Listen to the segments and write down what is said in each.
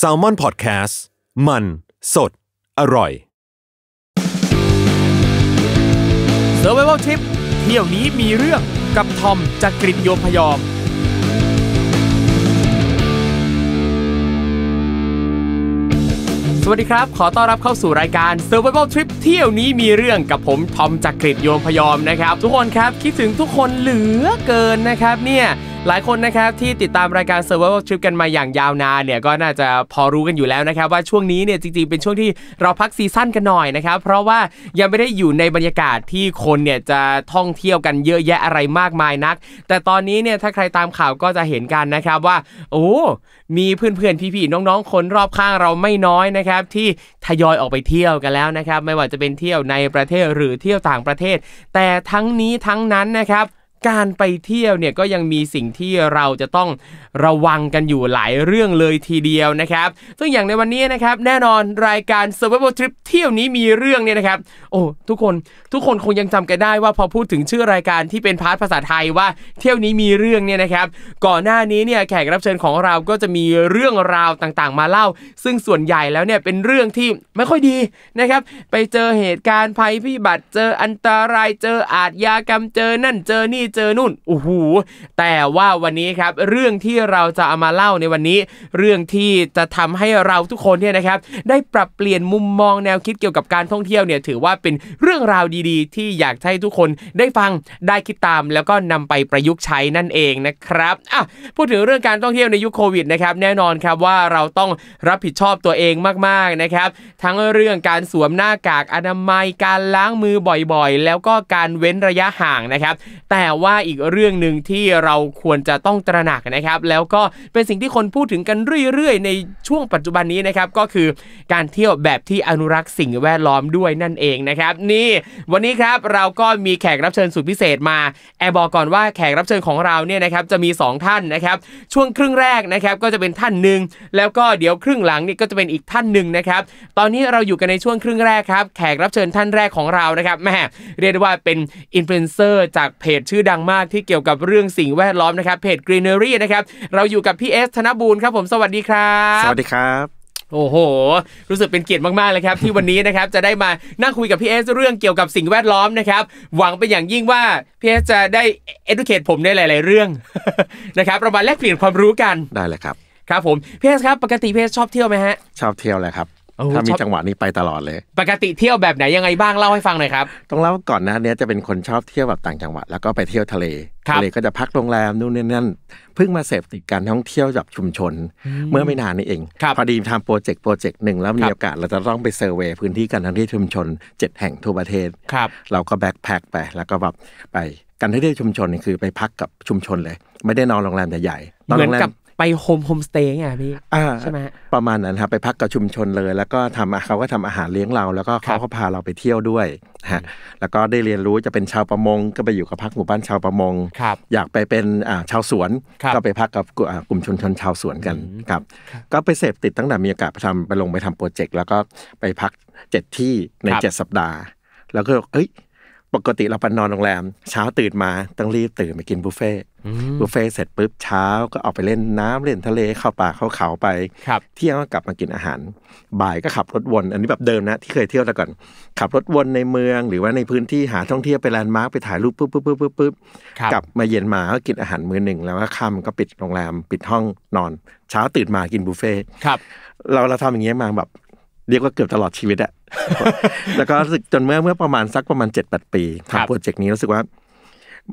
s a l ม o n PODCAST มัน สด อร่อย s u r v i v a l Trip เที่ยวนี้มีเรื่องกับทอมจากกรีฑโยมพยอม สวัสดีครับ ขอต้อนรับเข้าสู่รายการ Survival Trip เที่ยวนี้มีเรื่องกับผมทอมจากกรีฑโยมพยอมนะครับ ทุกคนครับคิดถึงทุกคนเหลือเกินนะครับเนี่ยหลายคนนะครับที่ติดตามรายการ s e r v วอร์ Trip กันมาอย่างยาวนานเนี่ยก็น่าจะพอรู้กันอยู่แล้วนะครับ ว่าช่วงนี้เนี่ยจริงๆ เป็นช่วงที่เราพักซีซั่นกันหน่อยนะครับ เพราะว่ายังไม่ได้อยู่ในบรรยากาศที่คนเนี่ยจะท่องเที่ยวกันเยอะแยะอะไรมากมายนัก แต่ตอนนี้เนี่ยถ้าใครตามข่าวก็จะเห็นกันนะครับว่า โอ้ มีเพื่อนๆ พี่ๆ น้องๆ คนรอบข้างเราไม่น้อยนะครับ ที่ทยอยออกไปเที่ยวกันแล้วนะครับ ไม่ว่าจะเป็นเที่ยวในประเทศหรือเที่ยวต่างประเทศ แต่ทั้งนี้ทั้งนั้นนะครับการไปเที่ยวเนี่ยก็ยังมีสิ่งที่เราจะต้องระวังกันอยู่หลายเรื่องเลยทีเดียวนะครับ ซึ่งอย่างในวันนี้นะครับแน่นอนรายการ Survival Trip เที่ยวนี้มีเรื่องเนี่ยนะครับ โอ้ทุกคนทุกคนคงยังจำากันได้ว่า พอพูดถึงชื่อรายการที่เป็นพาร์ทภาษาไทยว่าเที่ยวนี้มีเรื่องเนี่ยนะครับ ก่อนหน้านี้เนี่ย แขกรับเชิญของเราก็จะมีเรื่องราวต่างๆมาเล่า ซึ่งส่วนใหญ่แล้วเนี่ยเป็นเรื่องที่ไม่ค่อยดีนะครับไปเจอเหตุการณ์ภัยพิบัติเจออันตรายเจออาทยากรรมเจอนั่นเจอนี่เจอนู่นโอ้โหแต่ว่าวันนี้ครับเรื่องที่เราจะเอามาเล่าในวันนี้เรื่องที่จะทำให้เราทุกคนเนี่ยนะครับได้ปรับเปลี่ยนมุมมองแนวคิดเกี่ยวกับการท่องเที่ยวเนี่ย ถือว่าเป็นเรื่องราวดีๆ ที่อยากให้ทุกคนได้ฟังได้คิดตามแล้วก็นำไปประยุกต์ใช้นั่นเองนะครับอ่ะพูดถึงเรื่องการท่องเที่ยวในยุคโควิดนะครับแน่นอนครับว่าเราต้องรับผิดชอบตัวเองมากๆนะครับ ทั้งเรื่องการสวมหน้ากากอนามัยการล้างมือบ่อยๆ แล้วก็การเว้นระยะห่างนะครับแต่ว่าอีกเรื่องหนึ่งที่เราควรจะต้องตระหนักนะครับแล้วก็เป็นสิ่งที่คนพูดถึงกันเรื่อยๆ ในช่วงปัจจุบันนี้นะครับก็คือการเที่ยวแบบที่อนุรักษ์สิ่งแวดล้อมด้วยนั่นเองนะครับนี่วันนี้ครับเราก็มีแขกรับเชิญสุดพิเศษมาแอบบอกก่อนว่าแขกรับเชิญของเราเนี่ยนะครับจะมี 2 ท่านนะครับช่วงครึ่งแรกนะครับก็จะเป็นท่านหนึ่งแล้วก็เดี๋ยวครึ่งหลังนี่ก็จะเป็นอีกท่านหนึ่งนะครับตอนนี้เราอยู่กันในช่วงครึ่งแรกครับแขกรับเชิญท่านแรกของเรานะครับแม่เรียกว่าเป็นอินฟลูเอนเซอร์จากเพจชื่อดัังมากที่เกี่ยวกับเรื่องสิ่งแวดล้อมนะครับเพจ Greenery นะครับเราอยู่กับพี่เอสธนบูรณ์ครับผมสวัสดีครับสวัสดีครับ โอ้โห รู้สึกเป็นเกียรติมากๆเลยครับที่วันนี้นะครับจะได้มานั่งคุยกับพี่เอสเรื่องเกี่ยวกับสิ่งแวดล้อมนะครับหวังเป็นอย่างยิ่งว่า พี่เอสจะได้ educate ผมในหลายๆเรื่องนะครับเรามาแลกเปลี่ยนความรู้กันได้เลยครับครับผมพี่เอสครับปกติพี่เอสชอบเที่ยวไหมฮะชอบเที่ยวแหละครับถ้ามีจังหวะนี้ไปตลอดเลย ปกติเที่ยวแบบไหนยังไงบ้างเล่าให้ฟังหน่อยครับต้องเล่าก่อนนะเนี้ยจะเป็นคนชอบเที่ยวแบบต่างจังหวัดแล้วก็ไปเที่ยวทะเลทะเลก็จะพักโรงแรมนู่นนี่นั่นเพิ่งมาเสพติดการท่องเที่ยวแบบชุมชน เมื่อไม่นานนี้เองพอดีทำโปรเจกต์โปรเจกต์หนึ่งแล้วมีโอกาสเราจะต้องไปเซอร์เวยพื้นที่การท่องเที่ยวชุมชน7 แห่งทั่วประเทศเราก็แบ็คแพคไปแล้วก็แบบไปการท่องเที่ยวชุมชนนี่คือไปพักกับชุมชนเลย ไม่ได้นอนโรงแรมใหญ่ๆเหมือนกับไปโฮมโฮมสเตย์ไงพี่ใช่ไหมประมาณนั้นครับไปพักกับชุมชนเลย แล้วก็ทำเขาก็ทำอาหารเลี้ยงเรา แล้วก็เขาก็พาเราไปเที่ยวด้วยฮะแล้วก็ได้เรียนรู้จะเป็นชาวประมงก็ไปอยู่กับพักหมู่บ้านชาวประมงอยากไปเป็นชาวสวนก็ไปพักกับกลุ่มชนชนชาวสวนกันครับก็ไปเสพติดตั้งแต่มีโอกาสไปทำไปลงไปทำโปรเจกต์แล้วก็ไปพักเจ็ดที่ในเจ็ดสัปดาห์ แล้วก็เอ้ยปกติเราไปนอนโรงแรมเช้าตื่นมาต้องรีบตื่นไปกินบุฟเฟ่บุฟเฟ่เสร็จปุ๊บเช้าก็ออกไปเล่นน้ำเล่นทะเลเข้าป่าเข้าเขาไปเที่ยงก็กลับมากินอาหารบ่ายก็ขับรถวน อันนี้แบบเดิมนะ ที่เคยเที่ยวแต่ก่อน ขับรถวนในเมืองหรือว่าในพื้นที่หาท่องเที่ยวไปแลนด์มาร์กไปถ่ายรูปปุ๊บปุ๊บปุ๊บปุ๊บปุ๊บกลับมาเย็นมาก็กินอาหารมื้อหนึ่ง แล้วก็ค่ำก็ปิดโรงแรม ปิดห้องนอน เช้าตื่นมากินบุฟเฟ่เราเราทำอย่างเงี้ยมาแบบ เรียกว่าเกือบตลอดชีวิตอะแล้วก็รู้สึกจนเมื่อเมื่อประมาณสักประมาณเจ็ดแปดปีทำโปรเจกต์นี้รู้สึกว่า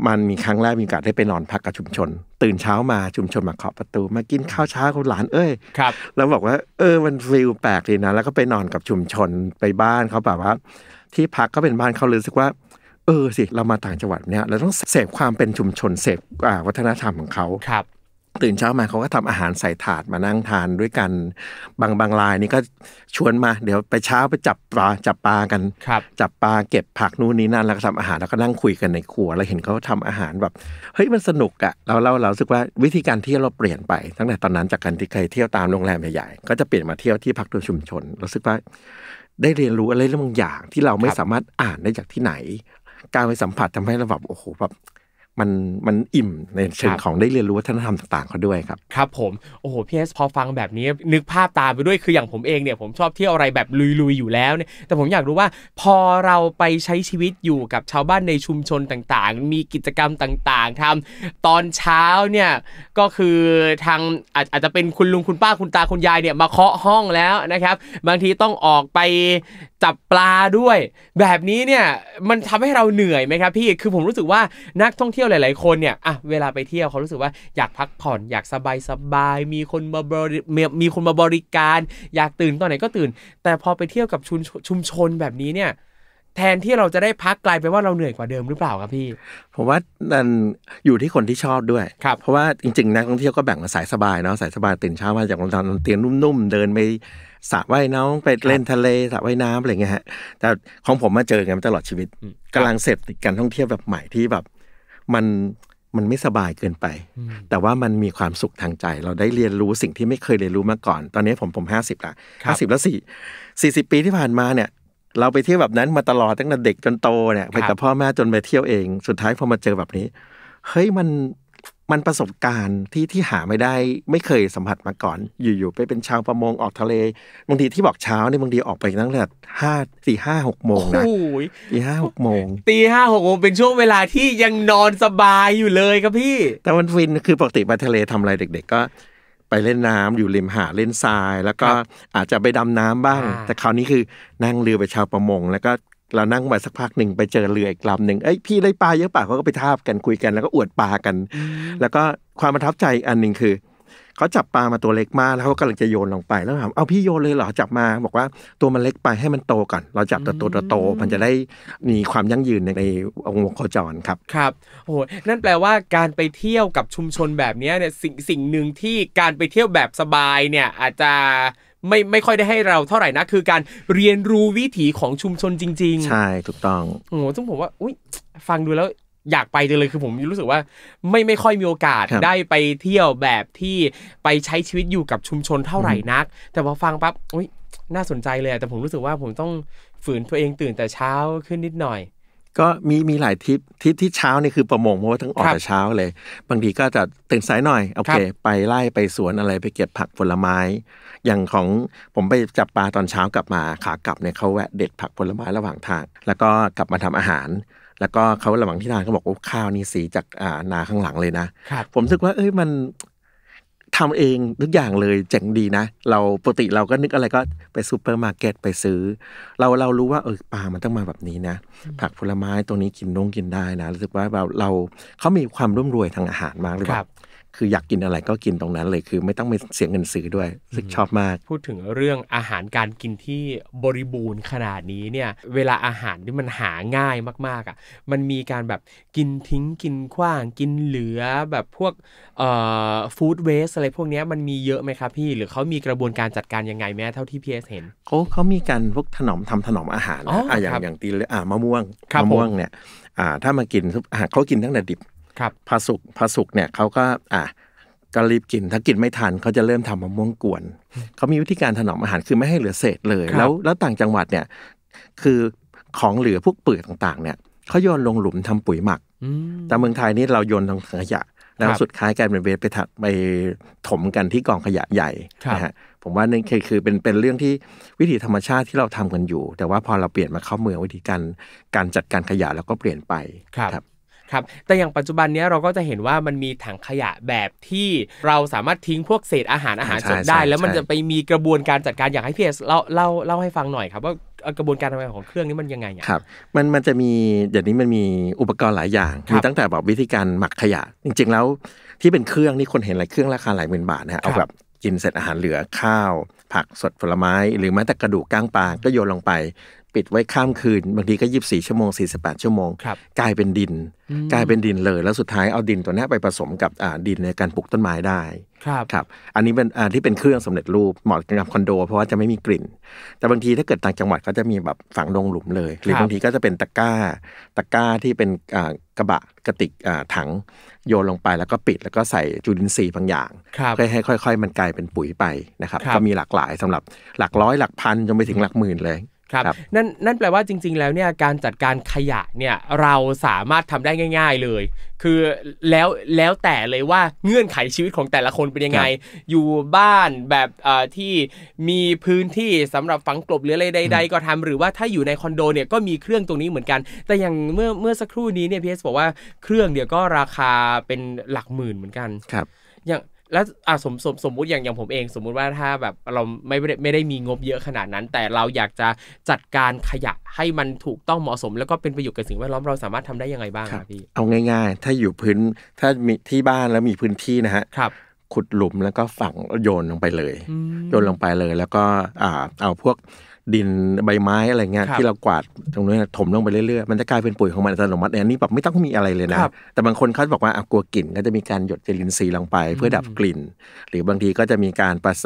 มันมีครั้งแรกมีโอกาสได้ไปนอนพักกับชุมชน ตื่นเช้ามาชุมชนมาเคาะประตูมากินข้าวเช้ากับหลานเอ้ยครับแล้วบอกว่าเออมันฟิลแปลกดีนะแล้วก็ไปนอนกับชุมชนไปบ้านเขาแบบว่า ที่พักก็เป็นบ้านเขารู้สึกว่าเออสิเรามาต่างจังหวัดเนี่ยเราต้องเสพความเป็นชุมชนเสพวัฒนธรรมของเขาครับตื่นเช้ามาเขาก็ทำอาหารใส่ถาดมานั่งทานด้วยกันบางบางรายนี่ก็ชวนมาเดี๋ยวไปเช้าไปจับปลาจับปลากันจับปลาเก็บผักนู่นนี่นั่นแล้วก็ทำอาหารแล้วก็นั่งคุยกันในครัวแล้วเห็นเขาทำอาหารแบบเฮ้ยมันสนุกอะเราเราเราสึกว่าวิธีการที่เราเปลี่ยนไปตั้งแต่ตอนนั้น จากการที่เคยเที่ยวตามโรงแรมใหญ่ๆก็จะเปลี่ยนมาเที่ยวที่พักตัวชุมชนเราสึกว่าได้เรียนรู้อะไรบางอย่างที่เราไม่สามารถอ่านได้จากที่ไหน การไปสัมผัสทำให้เราแบบโอ้โหแบบมันมันอิ่มในเชิงของได้เรียนรู้วัฒนธรรมต่างๆเขาด้วยครับครับผมโอ้โหพี่เอสพอฟังแบบนี้นึกภาพตามไปด้วยคืออย่างผมเองเนี่ยผมชอบเที่ยวอะไรแบบลุยๆอยู่แล้วเนี่ยแต่ผมอยากรู้ว่า พอเราไปใช้ชีวิตอยู่กับชาวบ้านในชุมชนต่างๆ มีกิจกรรมต่าง ๆ ทำตอนเช้าเนี่ยก็คือทางอาจอาจจะเป็นคุณลุงคุณป้าคุณตาคุณยายเนี่ยมาเคาะห้องแล้วนะครับบางทีต้องออกไปจับปลาด้วยแบบนี้เนี่ย มันทำให้เราเหนื่อยไหมครับพี่คือผมรู้สึกว่านักท่องเที่ยวหลาย ๆคนเนี่ยอ่ะเวลาไปเที่ยวเขารู้สึกว่าอยากพักผ่อนอยากสบายสบายมีคนมาบริมีคนมาบริการ อยากตื่นตอนไหนก็ตื่น แต่พอไปเที่ยวกับชุมชนแบบนี้เนี่ยแทน ที่เราจะได้พักกลายเป็นว่าเราเหนื่อยกว่าเดิมหรือเปล่าครับพี่ผมว่านั่นอยู่ที่คนที่ชอบด้วยครับเพราะว่าจริง ๆ นักท่องเที่ยวก็แบ่งมาสายสบายเนาะสายสบาย ตื่นเช้ามาจากโรงแรมเตียงนุ่มๆ เดินไปสระว่ายน้งไปเล่นทะเลสระว่ายน้ำอะไรเงี้ยฮะแต่ของผมมาเจอกันตลอดชีวิต กำลังเสพติดการท่องเที่ยวแบบใหม่ที่แบบมันมันไม่สบายเกินไป แต่ว่ามันมีความสุขทางใจ เราได้เรียนรู้สิ่งที่ไม่เคยเรียนรู้มาก่อน ตอนนี้ผมผมห้าสิบละห้าสิบแล้วสี่สี่สิบปีที่ผ่านมาเนี่ยเราไปเที่ยวแบบนั้นมาตลอดตั้งแต่เด็กจนโตเนี่ยไปกับพ่อแม่จนไปเที่ยวเอง สุดท้ายพอมาเจอแบบนี้เฮ้ยมันมันประสบการณ์ที่ที่หาไม่ได้ไม่เคยสัมผัสมาก่อน อยู่ๆไปเป็นชาวประมงออกทะเลบางทีที่บอกเช้านี่บางทีออกไปตั้งแต่ห้าสี่ห้าหกโมงนะตีห้าหกโมงตีห้าหกโมงเป็นช่วงเวลาที่ยังนอนสบายอยู่เลยครับพี่ แต่มันฟินคือปกติไปทะเลทำอะไรเด็ก ๆก็ไปเล่นน้ำอยู่ริมหาเล่นทราย แล้วก็อาจจะไปดำน้ำบ้าง แต่คราวนี้คือนั่งเรือไปชาวประมง แล้วก็เรานั่งไปสักพักหนึ่งไปเจอเรืออีกลำหนึ่งเอ้ยพี่ได้ปลาเยอะป่ะเขาก็ไปทาบกันคุยกันแล้วก็อวดปลากัน แล้วก็ความประทับใจออันหนึ่งคือเขาจับปลามาตัวเล็กมากแล้วเขากำลังจะโยนลงไปแล้วถามเอาพี่โยนเลย เหรอจับมาบอกว่าตัวมันเล็กไปให้มันโตก่อนเราจับแต่ตัวโตมันจะได้มีความยั่งยืนในองค์โคจรครับ ครับโอ้นั่นแปลว่าการไปเที่ยวกับชุมชนแบบนี้เนี่ยสิ่งสิ่งหนึ่งที่การไปเที่ยวแบบสบายเนี่ย อาจจะไม่ไม่ค่อยได้ให้เราเท่าไหร่นะคือการเรียนรู้วิถีของชุมชนจริงๆใช่ถูกต้องโอ้ต้องบอกว่าอุ้ยฟังดูแล้วอยากไปจังเลยคือผมรู้สึกว่าไม่ไม่ค่อยมีโอกาสได้ไปเที่ยวแบบที่ไปใช้ชีวิตอยู่กับชุมชนเท่าไหร่นักแต่พอฟังปั๊บอุ้ยน่าสนใจเลย แต่ผมรู้สึกว่าผมต้องฝืนตัวเองตื่นแต่เช้าขึ้นนิดหน่อย ก็มีมีหลายทิปทิปที่เช้านี่คือประมงเพราะว่าต้องออกแต่เช้าเลย บางทีก็จะตื่นสายหน่อยโอเค ไปไล่ไปสวนอะไรไปเก็บผักผลไม้ อย่างของผมไปจับปลาตอนเช้ากลับมา ขากลับเนี่ยเขาแวะ เด็ดผักผลไม้ระหว่างทาง แล้วก็กลับมาทำอาหารแล้วก็เขาระหว่างที่ทานเขาบอกว่าข้าวนี่สีจากอ่านาข้างหลังเลยนะ ผมรู้สึกว่า เอ้ย มันทำเองทุกอย่างเลยเจ๋งดีนะ เราปกติเราก็นึกอะไรก็ไปซูเปอร์มาร์เก็ตไปซื้อ เราเรารู้ว่าเออปลามันต้องมาแบบนี้นะ ผักผลไม้ตรงนี้กินนงกินได้นะรู้สึกว่าแบบเราเขามีความร่วมรวยทางอาหารมากเลยแบบคืออยากกินอะไรก็กินตรงนั้นเลยคือไม่ต้องไปเสียเงินซื้อด้วยซึ่งชอบมาก พูดถึงเรื่องอาหารการกินที่บริบูรณ์ขนาดนี้เนี่ยเวลาอาหารที่มันหาง่ายมากๆอะ่ะมันมีการแบบกินทิ้งกินขว้าง กินเหลือแบบพวกเอ่อฟู้ดเวสอะไรพวกนี้มันมีเยอะไหมครับพี่หรือเขามีกระบวนการจัดการยังไงแม้เท่าที่พีเอสเห็นเขาเขามีการพวกถนอมทำถนอมอาหารอออย่างอย่างตีอ่ามะม่วงมะม่วงเนี่ยอ่าถ้ามากินอาหารเขากินตั้งแต่ดิบครับพรสุกพัสุกเนี่ยเขาก็อ่ะก็รีบกินถ้ากินไม่ทันเขาจะเริ่มทำมะม่วงกวน เขามีวิธีการถนอมอาหาร คือไม่ให้เหลือเศษเลย แล้วแล้วต่างจังหวัดเนี่ยคือของเหลือพวกเปลือกต่างๆ เนี่ยเขาโยนลงหลุมทำปุ๋ยหมักแต่เมืองไทยนี่เราโยนลงถังขยะแล้วสุดท้ายกลายเป็นเวทไปถักไปถมกันที่กองขยะใหญ่นะฮะผมว่านี่คือคือเป็นเป็นเรื่องที่วิถีธรรมชาติที่เราทำกันอยู่ แต่ว่าพอเราเปลี่ยนมาเข้าเมืองวิธีการการจัดการขยะเราก็เปลี่ยนไปครับครับแต่อย่างปัจจุบันนี้เราก็จะเห็นว่ามันมีถังขยะแบบที่เราสามารถทิ้งพวกเศษอาหารอาหารสดได้ แล้วมันจะไปมีกระบวนการจัดการอยากให้พี่เอสเล่าเล่าเล่าให้ฟังหน่อย ครับ ว่ากระบวนการทำงานของเครื่องนี้มันยังไงครับ มันมันจะมีเดี๋ยวนี้มันมีอุปกรณ์หลายอย่างมีตั้งแต่แบบวิธีการหมักขยะจริงๆแล้วที่เป็นเครื่องนี่คนเห็นหลายเครื่องราคาหลายหมื่นบาทนะเอาแบบกินเสร็จอาหารเหลือข้าว ผักสดผลไม้ หรือแม้แต่กระดูกก้างปลาก็โยนลงไปปิดไว้ข้ามคืน บางทีก็ยีิบสี่ชั่วโมง 48 ชั่วโมง กลายเป็นดินกลายเป็นดินเลยแล้วสุดท้ายเอาดินตัวนี้ไปผสมกับดินในการปลูกต้นไม้ได้ครับครับอันนี้เป็นที่เป็นเครื่องสำเร็จรูปเหมาะกับคอนโด เพราะว่าจะไม่มีกลิ่น แต่บางทีถ้าเกิดต่างจังหวัดก็จะมีแบบฝังลงหลุมเลย หรือบางทีก็จะเป็นตะกร้า ตะกร้าที่เป็นกระบะกระติกถังโยนลงไปแล้วก็ปิดแล้วก็ใส่จุลินทรีย์บางอย่างเพื่อให้ค่อยๆ มันกลายเป็นปุ๋ยไปนะครับก็มีหลากหลายสำหรับหลักร้อยหลักพันจนไปถึงหลักหมื่นเลยครับนั่นนั่นแปลว่าจริง ๆ แล้วเนี่ยการจัดการขยะเนี่ยเราสามารถทำได้ง่าย ๆเลย คือแล้วแล้วแต่เลยว่าเงื่อนไขชีวิตของแต่ละคนเป็นยังไง อยู่บ้านแบบที่มีพื้นที่สำหรับฝังกลบหรืออะไรใดๆก็ทำ หรือว่าถ้าอยู่ในคอนโดเนี่ยก็มีเครื่องตรงนี้เหมือนกัน แต่อย่างเมื่อเมื่อสักครู่นี้เนี่ยพีเอสบอกว่าเครื่องเดี๋ยวก็ราคาเป็นหลักหมื่นเหมือนกันครับอย่างแล้วอ่ะสมสมสมมุติอย่างอย่างผมเอง สมมุติว่าถ้าแบบเราไม่ไไม่ได้มีงบเยอะขนาดนั้น แต่เราอยากจะจัดการขยะให้มันถูกต้องเหมาะสม แล้วก็เป็นประโยชน์กับสิ่งแวดล้อมเราสามารถทำได้ยังไงบ้างครับพี่ เอาง่ายๆ ถ้าอยู่พื้นถ้ามีที่บ้านแล้วมีพื้นที่นะฮะครับขุดหลุมแล้วก็ฝังโยนลงไปเลย โยนลงไปเลยแล้วก็อ่าเอาพวกดินใบไม้อะไรเงี้ยที่เรากวาดตรงนู้นถมลงไปเรื่อยๆมันจะกลายเป็นปุ๋ยของมันอัตโนมัติเนี่ยนี่แบบไม่ต้องมีอะไรเลยนะแต่บางคนเขาบอกว่าอากลัวกลิ่นก็จะมีการหยดเจลินซีลงไปเพื่อดับกลิ่น หรือบางทีก็จะมีการผส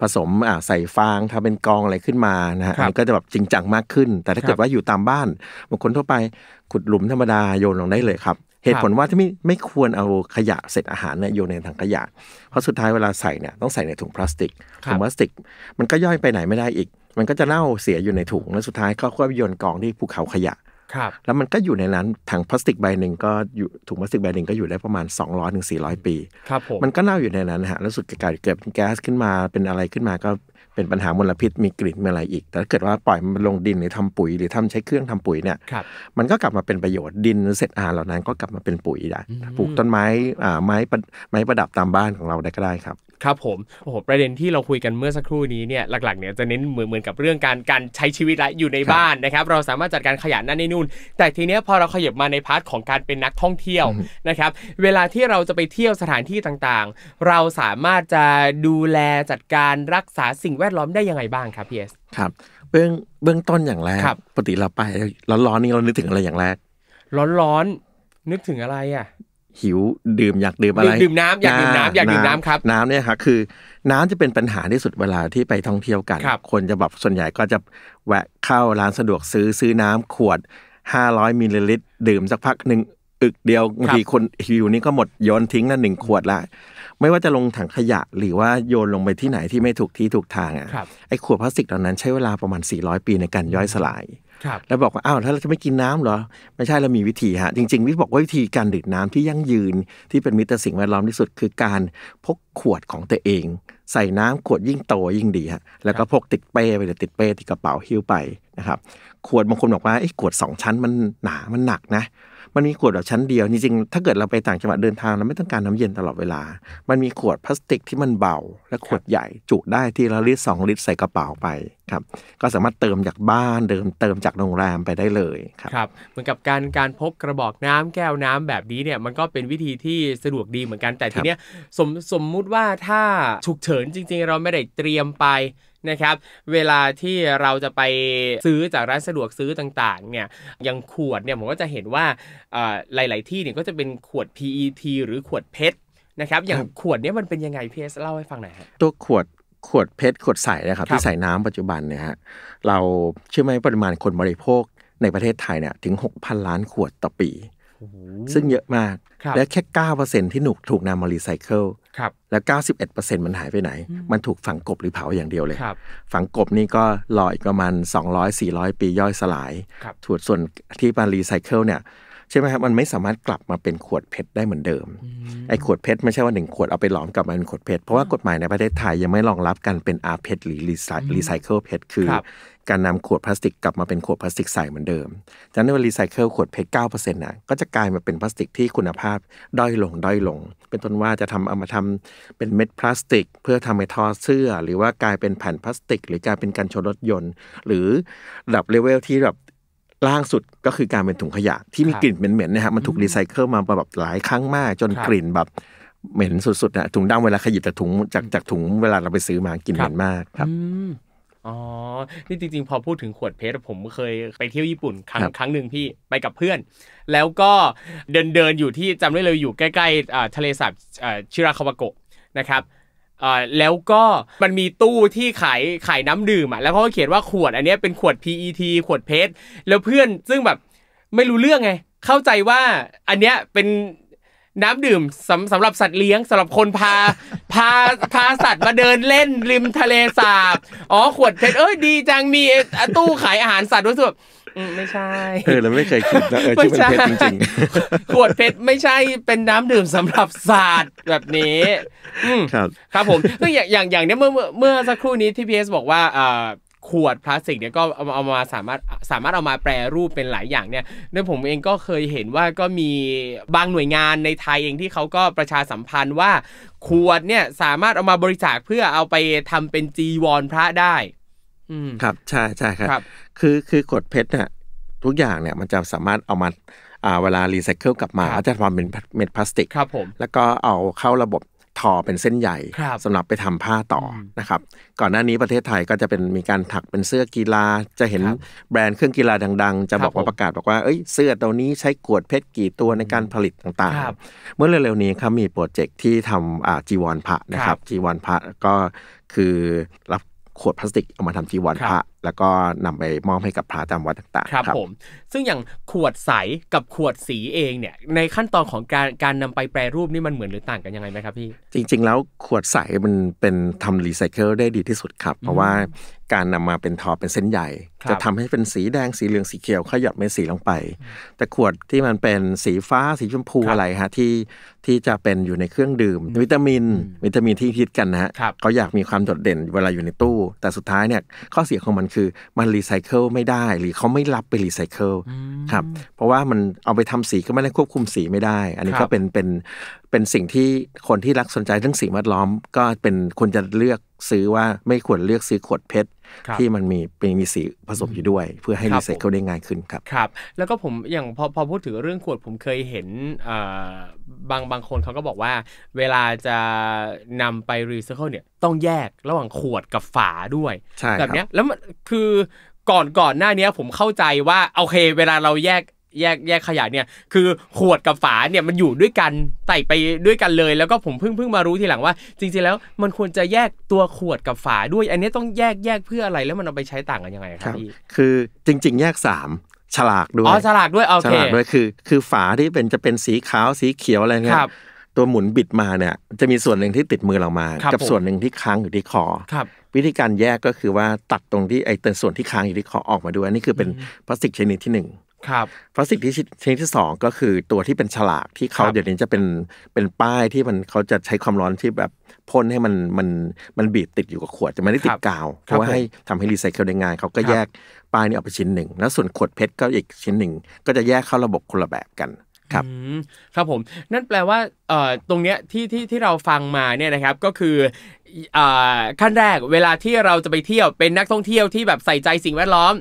ผสมใส่ฟางทำเป็นกองอะไรขึ้นมานะฮะก็จะแบบจริงจังมากขึ้น แต่ถ้าเกิดว่าอยู่ตามบ้านบางคนทั่วไปขุดหลุมธรรมดาโยนลงได้เลยครับเหตุผลว่าที่ไม่ไม่ควรเอาขยะเศษอาหารเนี่ยโยนในถังขยะ เพราะสุดท้ายเวลาใส่เนี่ยต้องใส่ในถุงพลาสติกถุงพลาสติก มันก็ย่อยไปไหนไม่ได้อีก มันก็จะเน่าเสียอยู่ในถุงแล้วสุดท้ายก็ก็โยนกองที่ภูเขาขยะครับแล้วมันก็อยู่ในนั้นถังพลาสติกใบหนึ่งก็อยู่ถุงพลาสติกใบหนึ่งก็อยู่ได้ประมาณ2 0 0ร้อถึงสี่ปีครับผมมันก็เน่าอยู่ในนั้นฮะแล้วสุดกลายเกิดเป็นแก๊สขึ้นมาเป็นอะไรขึ้นมาก็เป็นปัญหามลพิษมีกลิ่นมีอะไรอีก แต่ถ้าเกิดว่าปล่อยมันลงดินหรือทำปุ๋ยหรือทำใช้เครื่องทำปุ๋ยเนี่ยมันก็กลับมาเป็นประโยชน์ดินเศษอาอาเหล่านั้นก็กลับมาเป็นปุ๋ยได้ปลูกต้นไม้ไม้ประดับตามบ้านของเราได้ก็ได้ครับครับผมโอ้โหประเด็นที่เราคุยกันเมื่อสักครู่นี้เนี่ยหลักๆเนี่ยจะเน้นเหมือนเหมือนกับเรื่องการการใช้ชีวิตและอยู่ในบ้านนะครับ เราสามารถจัดการขยะนั่นนี่นู่น แต่ทีเนี้ยพอเราขยับมาในพาร์ทของการเป็นนักท่องเที่ยวนะครับ เวลาที่เราจะไปเที่ยวสถานที่ต่างๆ เราสามารถจะดูแลจัดการรักษาสิ่งแวดล้อมได้ยังไงบ้างครับพีเอสครับเบื้องเบื้องต้นอย่างแรกปกติเราไปร้อนๆนี่เรานึกถึงอะไรอย่างแรกร้อนๆนึกถึงอะไรอ่ะหิวดื่มอยากดื่ม อะไร ดื่มน้ำอยากดื่มน้ำอยากดื่มน้ำครับน้ำเนี่ยครับคือน้ำจะเป็นปัญหาที่สุดเวลาที่ไปท่องเที่ยวกันคคนจะแบบส่วนใหญ่ก็จะแวะเข้าร้านสะดวกซื้อซื้อน้ำขวด 500 มิลลิลิตร ดื่มสักพักหนึ่งอึกเดียวบางทีคนหิวนี่ก็หมดโยนทิ้งนั่นหนึ่งขวดละ ไม่ว่าจะลงถังขยะหรือว่าโยนลงไปที่ไหนที่ไม่ถูกที่ถูกทางอ่ะไอ้ขวดพลาสติกเหล่านั้นใช้เวลาประมาณ 400 ปีในการย่อยสลายแล้วบอกว่าอ้าวถ้าเราจะไม่กินน้ำเหรอ ไม่ใช่เรามีวิธีฮะจริงๆทย์บอกว่าวิธีการดื่มน้ำที่ยั่งยืน ที่เป็นมิตรต่อสิ่งแวดล้อมที่สุดคือการพกขวดของตัวเอง ใส่น้ำขวดยิ่งโตยิ่งดีฮะแล้วก็พกติดเป้ไปเลยติดเป้ติดกระเป๋าหิ้วไปนะครับขวดบางคนบอกว่าไอ้ขวดสองชั้นมันหนามันหนักนะมันมีขวดแบบชั้นเดียวจริงๆ ถ้าเกิดเราไปต่างจังหวัดเดินทาง เราไม่ต้องการน้ำเย็นตลอดเวลา มันมีขวดพลาสติกที่มันเบา และขวดใหญ่จุได้ที่ละลิตรสองลิตรใส่กระเป๋าไปครับก็สามารถเติมจากบ้านเดิมเติมจากโรงแรมไปได้เลย ครับครับเหมือนกับการการพกกระบอกน้ำแก้วน้ำแบบนี้เนี่ย มันก็เป็นวิธีที่สะดวกดีเหมือนกันแต่ทีเนี้ยสมสมมุติว่าถ้าฉุกเฉินจริง ๆ เราไม่ได้เตรียมไปนะครับเวลาที่เราจะไปซื้อจากร้านสะดวกซื้อต่างๆเนี่ยอย่างขวดเนี่ยผมก็จะเห็นว่าหลาย ๆที่เนี่ยก็จะเป็นขวด PET หรือขวดเพชรนะครับอย่างขวดนี้มันเป็นยังไงพีเอสเล่าให้ฟังหน่อยตัวขวดขวดเพชรขวดใสนะครับ ที่ใส่น้ำปัจจุบันเนี่ยฮะเราเชื่อไหมปริมาณคนบริโภคในประเทศไทยเนี่ยถึง 6,000 ล้านขวดต่อปี ซึ่งเยอะมากและแค่9%ที่หนุกถูกนำมารีไซเคิลครับแล้ว 91%มันหายไปไหน มันถูกฝังกบหรือเผาอย่างเดียวเลย ฝังกบนี่ก็รออีกประมาณ 200-400 ปีย่อยสลายถูกส่วนที่มารีไซเคิลเนี่ยใช่ไหมครับมันไม่สามารถกลับมาเป็นขวดเพชรได้เหมือนเดิมไอ้ขวดเพชรไม่ใช่ว่าหนึ่งขวดเอาไปหลอมกลับมาเป็นขวดเพชรเพราะว่ากฎหมายในประเทศไทยยังไม่รองรับการเป็นอาเพชรหรือรีไซเคิลเพชรคือ การนำขวดพลาสติกกลับมาเป็นขวดพลาสติกใสเหมือนเดิมจากนั้นเวลารีไซเคิลขวดเพชรเก้นะก็จะกลายมาเป็นพลาสติกที่คุณภาพด้อยลงด้อยลง เป็นต้นว่าจะทำเอามาทำเป็นเม็ดพลาสติก เพื่อทำให้ทอเสื้อ หรือว่ากลายเป็นแผ่นพลาสติก หรือการเป็นการชนรถยนต์ หรือระดับเลเวลที่แบบล่างสุดก็คือการเป็นถุงขยะที่มีกลิ่นเหม็นๆนะครับมันถูกรีไซเคิลมาแบบหลายครั้งมากจนกลิ่นแบบเหม็นสุดๆนะถุงดำเวลาขยิบจากถุงจากจากถุงเวลาเราไปซื้อมากลิ่นเหม็นมาก ครับอ๋อนี่จริงๆ พอพูดถึงขวดเพชรผมเคยไปเที่ยวญี่ปุ่นครั้งครั้งหนึ่งพี่ไปกับเพื่อน แล้วก็เดินเดินอยู่ที่จำได้เลยอยู่ใกล้ๆทะเลสาบชิราคาวะโกะนะครับอ่าแล้วก็มันมีตู้ที่ขายขายน้ำดื่มอ่ะแล้วเขาก็เขียนว่าขวดอันนี้เป็นขวด PET ขวดเพชรแล้วเพื่อนซึ่งแบบไม่รู้เรื่องไงเข้าใจว่าอันเนี้ยเป็นน้ำดื่มสำสำหรับสัตว์เลี้ยงสำหรับคนพาพาพาสัตว์มาเดินเล่นริมทะเลสาบอ๋อขวดเพชรเอ้ยดีจังมีตู้ขายอาหารสัตว์ด้วยสุดไม่ใช่เออเราไม่เคยคิดนะเออชื่อเป็นเพชรจริงๆขวดเพชรไม่ใช่เป็นน้ำดื่มสำหรับศาสตร์แบบนี้ครับครับผมก็อย่างอย่างอย่างเนี้ยเมื่อเมื่อสักครู่นี้ที่พีเอสบอกว่าอ่าขวดพลาสติกเนี่ยก็เอามาสามารถสามารถเอามาแปรรูปเป็นหลายอย่างเนี่ยด้วยผมเองก็เคยเห็นว่าก็มีบางหน่วยงานในไทยเองที่เขาก็ประชาสัมพันธ์ว่า ขวดเนี่ยสามารถเอามาบริจาคเพื่อเอาไปทำเป็นจีวรพระได้ครับใช่ใช่ครับคือคือกดเพชรเนี่ยทุกอย่างเนี่ยมันจะสามารถเอามาเวลารีไซเคิลกลับมาจะทำเป็นเม็ดพลาสติกครับผมแล้วก็เอาเข้าระบบทอเป็นเส้นใหญ่ สำหรับไปทำผ้าต่อนะครับก่อนหน้านี้ประเทศไทย ก็จะเป็นมีการถักเป็นเสื้อกีฬาจะเห็นแบรนด์เครื่องกีฬาดังๆ จะบอกว่าประกาศบอกว่าเอ้ยเสื้อตัวนี้ใช้กวดเพชรกี่ตัวในการผลิตต่างๆเมื่อเร็วๆนี้ครับมีโปรเจกต์ที่ทำจีวรพระนะครับจีวรพระก็คือรับขวดพลาสติกเอามาทำทีวัดพระแล้วก็นำไปมอบให้กับพระตามวัดต่างๆครับผม ซึ่งอย่างขวดใสกับขวดสีเองเนี่ยในขั้นตอนของการการนำไปแปรรูปนี่มันเหมือนหรือต่างกันยังไงไหมครับพี่ จริงๆแล้วขวดใสมันเป็นทำรีไซเคิลได้ดีที่สุดครับ เพราะว่าการนำมาเป็นทอเป็นเส้นใหญ่ จะทำให้เป็นสีแดงสีเหลืองสีเขียวขยับเป็นสีลงไป แต่ขวดที่มันเป็นสีฟ้าสีชมพูอะไรฮะที่ ที่จะเป็นอยู่ในเครื่องดื่ม วิตามิน วิตามินที่ฮิตกันนะฮะเขาอยากมีความโดดเด่นเวลาอยู่ในตู้ แต่สุดท้ายเนี่ยข้อเสียของมันคือมันรีไซเคิลไม่ได้ หรือเขาไม่รับไปรีไซเคิลครับเพราะว่ามันเอาไปทำสีก็ไม่ได้ควบคุมสีไม่ได้ อันนี้ก็เป็นเป็นเป็นสิ่งที่คนที่รักสนใจเรื่องสิ่งแวดล้อม ก็เป็นควรจะเลือกซื้อว่าไม่ควรเลือกซื้อขวดเพชรที่มันมีเป็นมีสีผสมอยู่ด้วย เพื่อให้รีไซเคิลได้ง่ายขึ้นครับครับ แล้วก็ผมอย่างพอพูดถึงเรื่องขวดผมเคยเห็นบางบางคนเขาก็บอกว่า เวลาจะนำไปรีไซเคิลเนี่ย ต้องแยกระหว่างขวดกับฝาด้วยแบบนี้แล้วคือก่อนก่อนหน้านี้ผมเข้าใจว่า โอเค เวลาเราแยกแยกแยกขยะเนี่ยคือขวดกับฝาเนี่ยมันอยู่ด้วยกันใส่ไปด้วยกันเลยแล้วก็ผมเพิ่งเพิ่งมารู้ทีหลังว่า จริงๆ แล้วมันควรจะแยกตัวขวดกับฝาด้วย อันนี้ต้องแยกแยกเพื่ออะไรแล้วมันเอาไปใช้ต่างกันยังไงครับพี่คือจริงๆแยกสามฉลากด้วยอ๋อฉลากด้วยโอเคฉลากด้วยคือคือฝาที่เป็นจะเป็นสีขาวสีเขียวอะไรเนี่ยตัวหมุนบิดมาเนี่ยจะมีส่วนหนึ่งที่ติดมือเรามา กับส่วนหนึ่งที่ค้างอยู่ที่คอครับ วิธีการแยกก็คือว่าตัดตรงที่ไอ้ส่วนที่ค้างอยู่ที่คอออกมาด้วยนี่คือเป็นพลาสติกชนิดที่หนึ่งครับพลาสติกที่ชนิดที่สองก็คือตัวที่เป็นฉลากที่เขาเดี๋ยวนี้จะเป็นเป็นป้ายที่มันเขาจะใช้ความร้อนที่แบบพ่นให้มันมันมันบีบติดอยู่กับขวดจะไม่ได้ติดกาว เพราะว่าให้ทำให้รีไซเคิลได้ง่ายเขาก็แยกป้ายนี้ออกไปชิ้นหนึ่ง แล้วส่วนขวดเพชรก็อีกชิ้นหนึ่ง ก็จะแยกเข้าระบบคนละแบบกัน ครับครับผม นั่นแปลว่าเอ่อตรงเนี้ยที่ที่ที่เราฟังมาเนี่ยนะครับก็คืออ่าขั้นแรกเวลาที่เราจะไปเที่ยวเป็นนักท่องเที่ยวที่แบบใส่ใจสิ่งแวดล้อม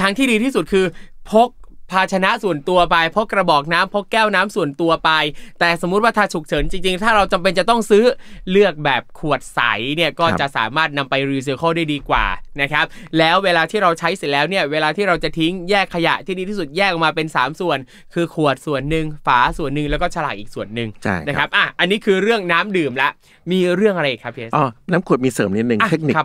ทางที่ดีที่สุดคือพกภาชนะส่วนตัวไปพกกระบอกน้ำพกแก้วน้ำส่วนตัวไป แต่สมมุติว่าถ้าฉุกเฉินจริงๆ ถ้าเราจำเป็นจะต้องซื้อเลือกแบบขวดใสเนี่ยก็จะสามารถนำไปรีไซเคิลได้ดีกว่านะครับ แล้วเวลาที่เราใช้เสร็จแล้วเนี่ยเวลาที่เราจะทิ้งแยกขยะที่ดีที่สุดแยกออกมาเป็น 3 ส่วน คือขวดส่วนหนึ่งฝาส่วนหนึ่งแล้วก็ฉลากอีกส่วนหนึ่งนะครับอ่ะอันนี้คือเรื่องน้ำดื่มละมีเรื่องอะไรครับเพสอ๋อน้ำขวดมีเสริมนิดนึงเทคนิค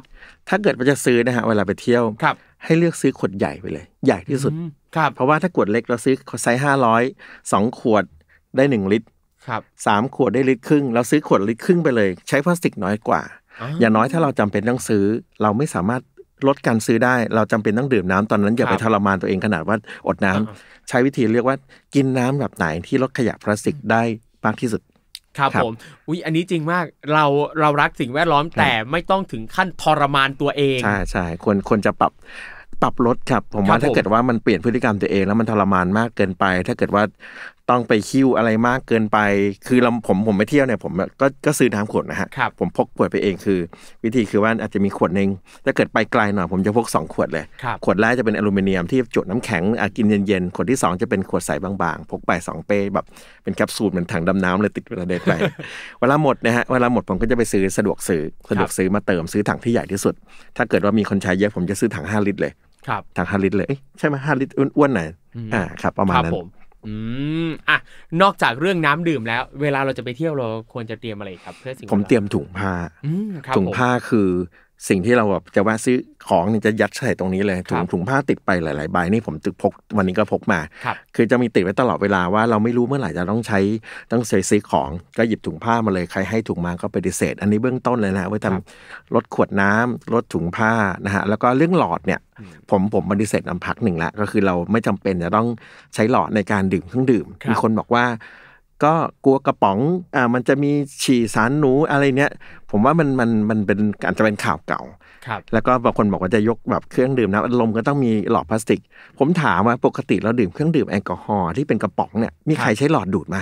ถ้าเกิดเราจะซื้อนะฮะเวลาไปเที่ยวครับให้เลือกซื้อขวดใหญ่ไปเลย ใหญ่ที่สุด ครับ เพราะว่าถ้าขวดเล็กเราซื้อไซส์ห้าร้อยสองขวดได้หนึ่งลิตรครับสามขวดได้ลิตรครึ่งเราซื้อขวด ลิตรครึ่งไปเลย ใช้พลาสติกน้อยกว่า อย่างน้อยถ้าเราจำเป็นต้องซื้อ เราไม่สามารถลดการซื้อได้ เราจำเป็นต้องดื่มน้ำตอนนั้นอย่าไปทรมานตัวเองขนาดว่าอดน้ำ ใช้วิธีเรียกว่ากินน้ำแบบไหนที่ลดขยะพลาสติกได้มากที่สุดครับผม อุ้ยอันนี้จริงมาก เราเรารักสิ่งแวดล้อมแต่ไม่ต้องถึงขั้นทรมานตัวเอง ใช่ใช่ควรควรจะปรับปรับลดครับ ผมว่าถ้าเกิดว่ามันเปลี่ยนพฤติกรรมตัวเอง แล้วมันทรมานมากเกินไป ถ้าเกิดว่าต้องไปคิ้วอะไรมากเกินไป คือเราผมผมไปเที่ยวเนี่ยผมก็ก็ซื้อน้ำขวดนะฮะ ผมพกขวดไปเองคือ วิธีคือว่าอาจจะมีขวดหนึ่งถ้าเกิดไปไกลหน่อยผมจะพก2ขวดเลย ขวดแรกจะเป็นอลูมิเนียม ที่จุดน้ำแข็งกินเย็นๆ ขวดที่2จะเป็นขวดใสบางๆ พกไป2เปแบบเป็นแคปซูลเหมือนถังดาน้ำเลยติดเวลาเดินไป เวลาหมดนะฮะเวลาหมดผมก็จะไปซื้อสะดวกซื้อสะดวกซื้อมาเติมซื้อถังที่ใหญ่ที่สุด ถ้าเกิดว่ามีคนใช้เยอะผมจะซื้อถัง5ลิตรเลยถังห้าลิตรเลยใช่ไหมห้าลิตรอ้วนๆหน่อยอ่าครับประมาณนั้นอืม อ่ะ นอกจากเรื่องน้ำดื่มแล้ว เวลาเราจะไปเที่ยวเราควรจะเตรียมอะไรครับเพื่อสิ่งผมเตรียมถุงผ้าถุงผ้าคือสิ่งที่เราแบบจะว่าซื้อของนี่จะยัดใส่ตรงนี้เลย ถุงถุงผ้าติดไปหลายๆใบนี่ผมตึกพกวันนี้ก็พกมาคคือจะมีติดไว้ตลอดเวลาว่าเราไม่รู้เมื่อไหร่จะต้องใช้ต้องใช้ซื้อของก็หยิบถุงผ้ามาเลยใครให้ถุงมาก็ปฏิเสธอันนี้เบื้องต้นเลยนะไว้ทำลดขวดน้ำลดถุงผ้านะฮะแล้วก็เรื่องหลอดเนี่ย ผมผมปฏิเสธอันพักหนึ่งละก็คือเราไม่จำเป็นจะต้องใช้หลอดในการดื่มเครื่องดื่มมีคนบอกว่าก็กลัวกระป๋อง อ่า มันจะมีฉี่สารหนูอะไรเนี้ย ผมว่ามันมันมันเป็นอาจจะเป็นข่าวเก่า ครับ แล้วก็บางคนบอกว่าจะยกแบบเครื่องดื่มน้ำอัดลมก็ต้องมีหลอดพลาสติก ผมถามว่าปกติเราดื่มเครื่องดื่มแอลกอฮอล์ที่เป็นกระป๋องเนี่ยมีใครใช้หลอดดูดมา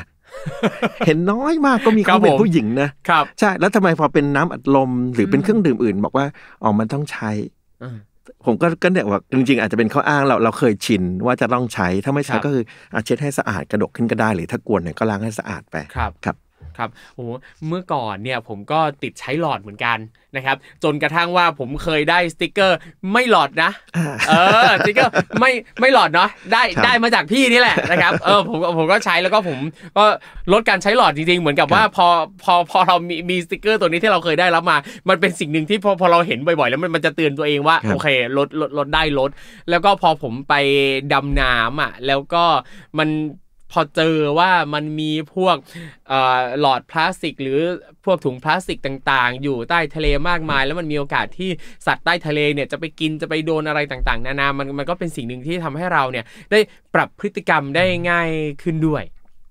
เห็นน้อยมาก ก็มีเขาเป็นผู้หญิงนะ ครับ ใช่ แล้วทำไมพอเป็นน้ำอัดลม หรือเป็นเครื่องดื่มอื่น บอกว่าอ๋อมันต้องใช้ผมก็ก็เนี่ยว่า จริงๆอาจจะเป็นข้ออ้างเราเราเคยชินว่าจะต้องใช้ถ้าไม่ใช้ก็คืออาเช็ดให้สะอาดกระดกขึ้นก็ได้หรือถ้ากวนเนี่ยก็ล้างให้สะอาดไปครับครับโอ้เมื่อก่อนเนี่ยผมก็ติดใช้หลอดเหมือนกันนะครับ จนกระทั่งว่าผมเคยได้สติกเกอร์ไม่หลอดนะ เออสติกเกอร์ไม่ไม่หลอดเนาะได้ได้มาจากพี่นี่แหละนะครับ เออผมผมก็ใช้แล้วก็ผมก็ลดการใช้หลอดจริงๆเหมือนกับว่าพอพอพอเรามีมีสติกเกอร์ตัวนี้ที่เราเคยได้รับมา มันเป็นสิ่งหนึ่งที่พอพอเราเห็นบ่อยๆ แล้วมันมันจะเตือนตัวเองว่าโอเคลดลดลดได้ลด แล้วก็พอผมไปดำน้ำอ่ะแล้วก็มันพอเจอว่ามันมีพวกหลอดพลาสติกหรือพวกถุงพลาสติกต่างๆ อยู่ใต้ทะเลมากมาย แล้วมันมีโอกาสที่สัตว์ใต้ทะเลเนี่ยจะไปกินจะไปโดนอะไรต่างๆ นานามันมันก็เป็นสิ่งหนึ่งที่ทำให้เราเนี่ยได้ปรับพฤติกรรมได้ง่ายขึ้นด้วย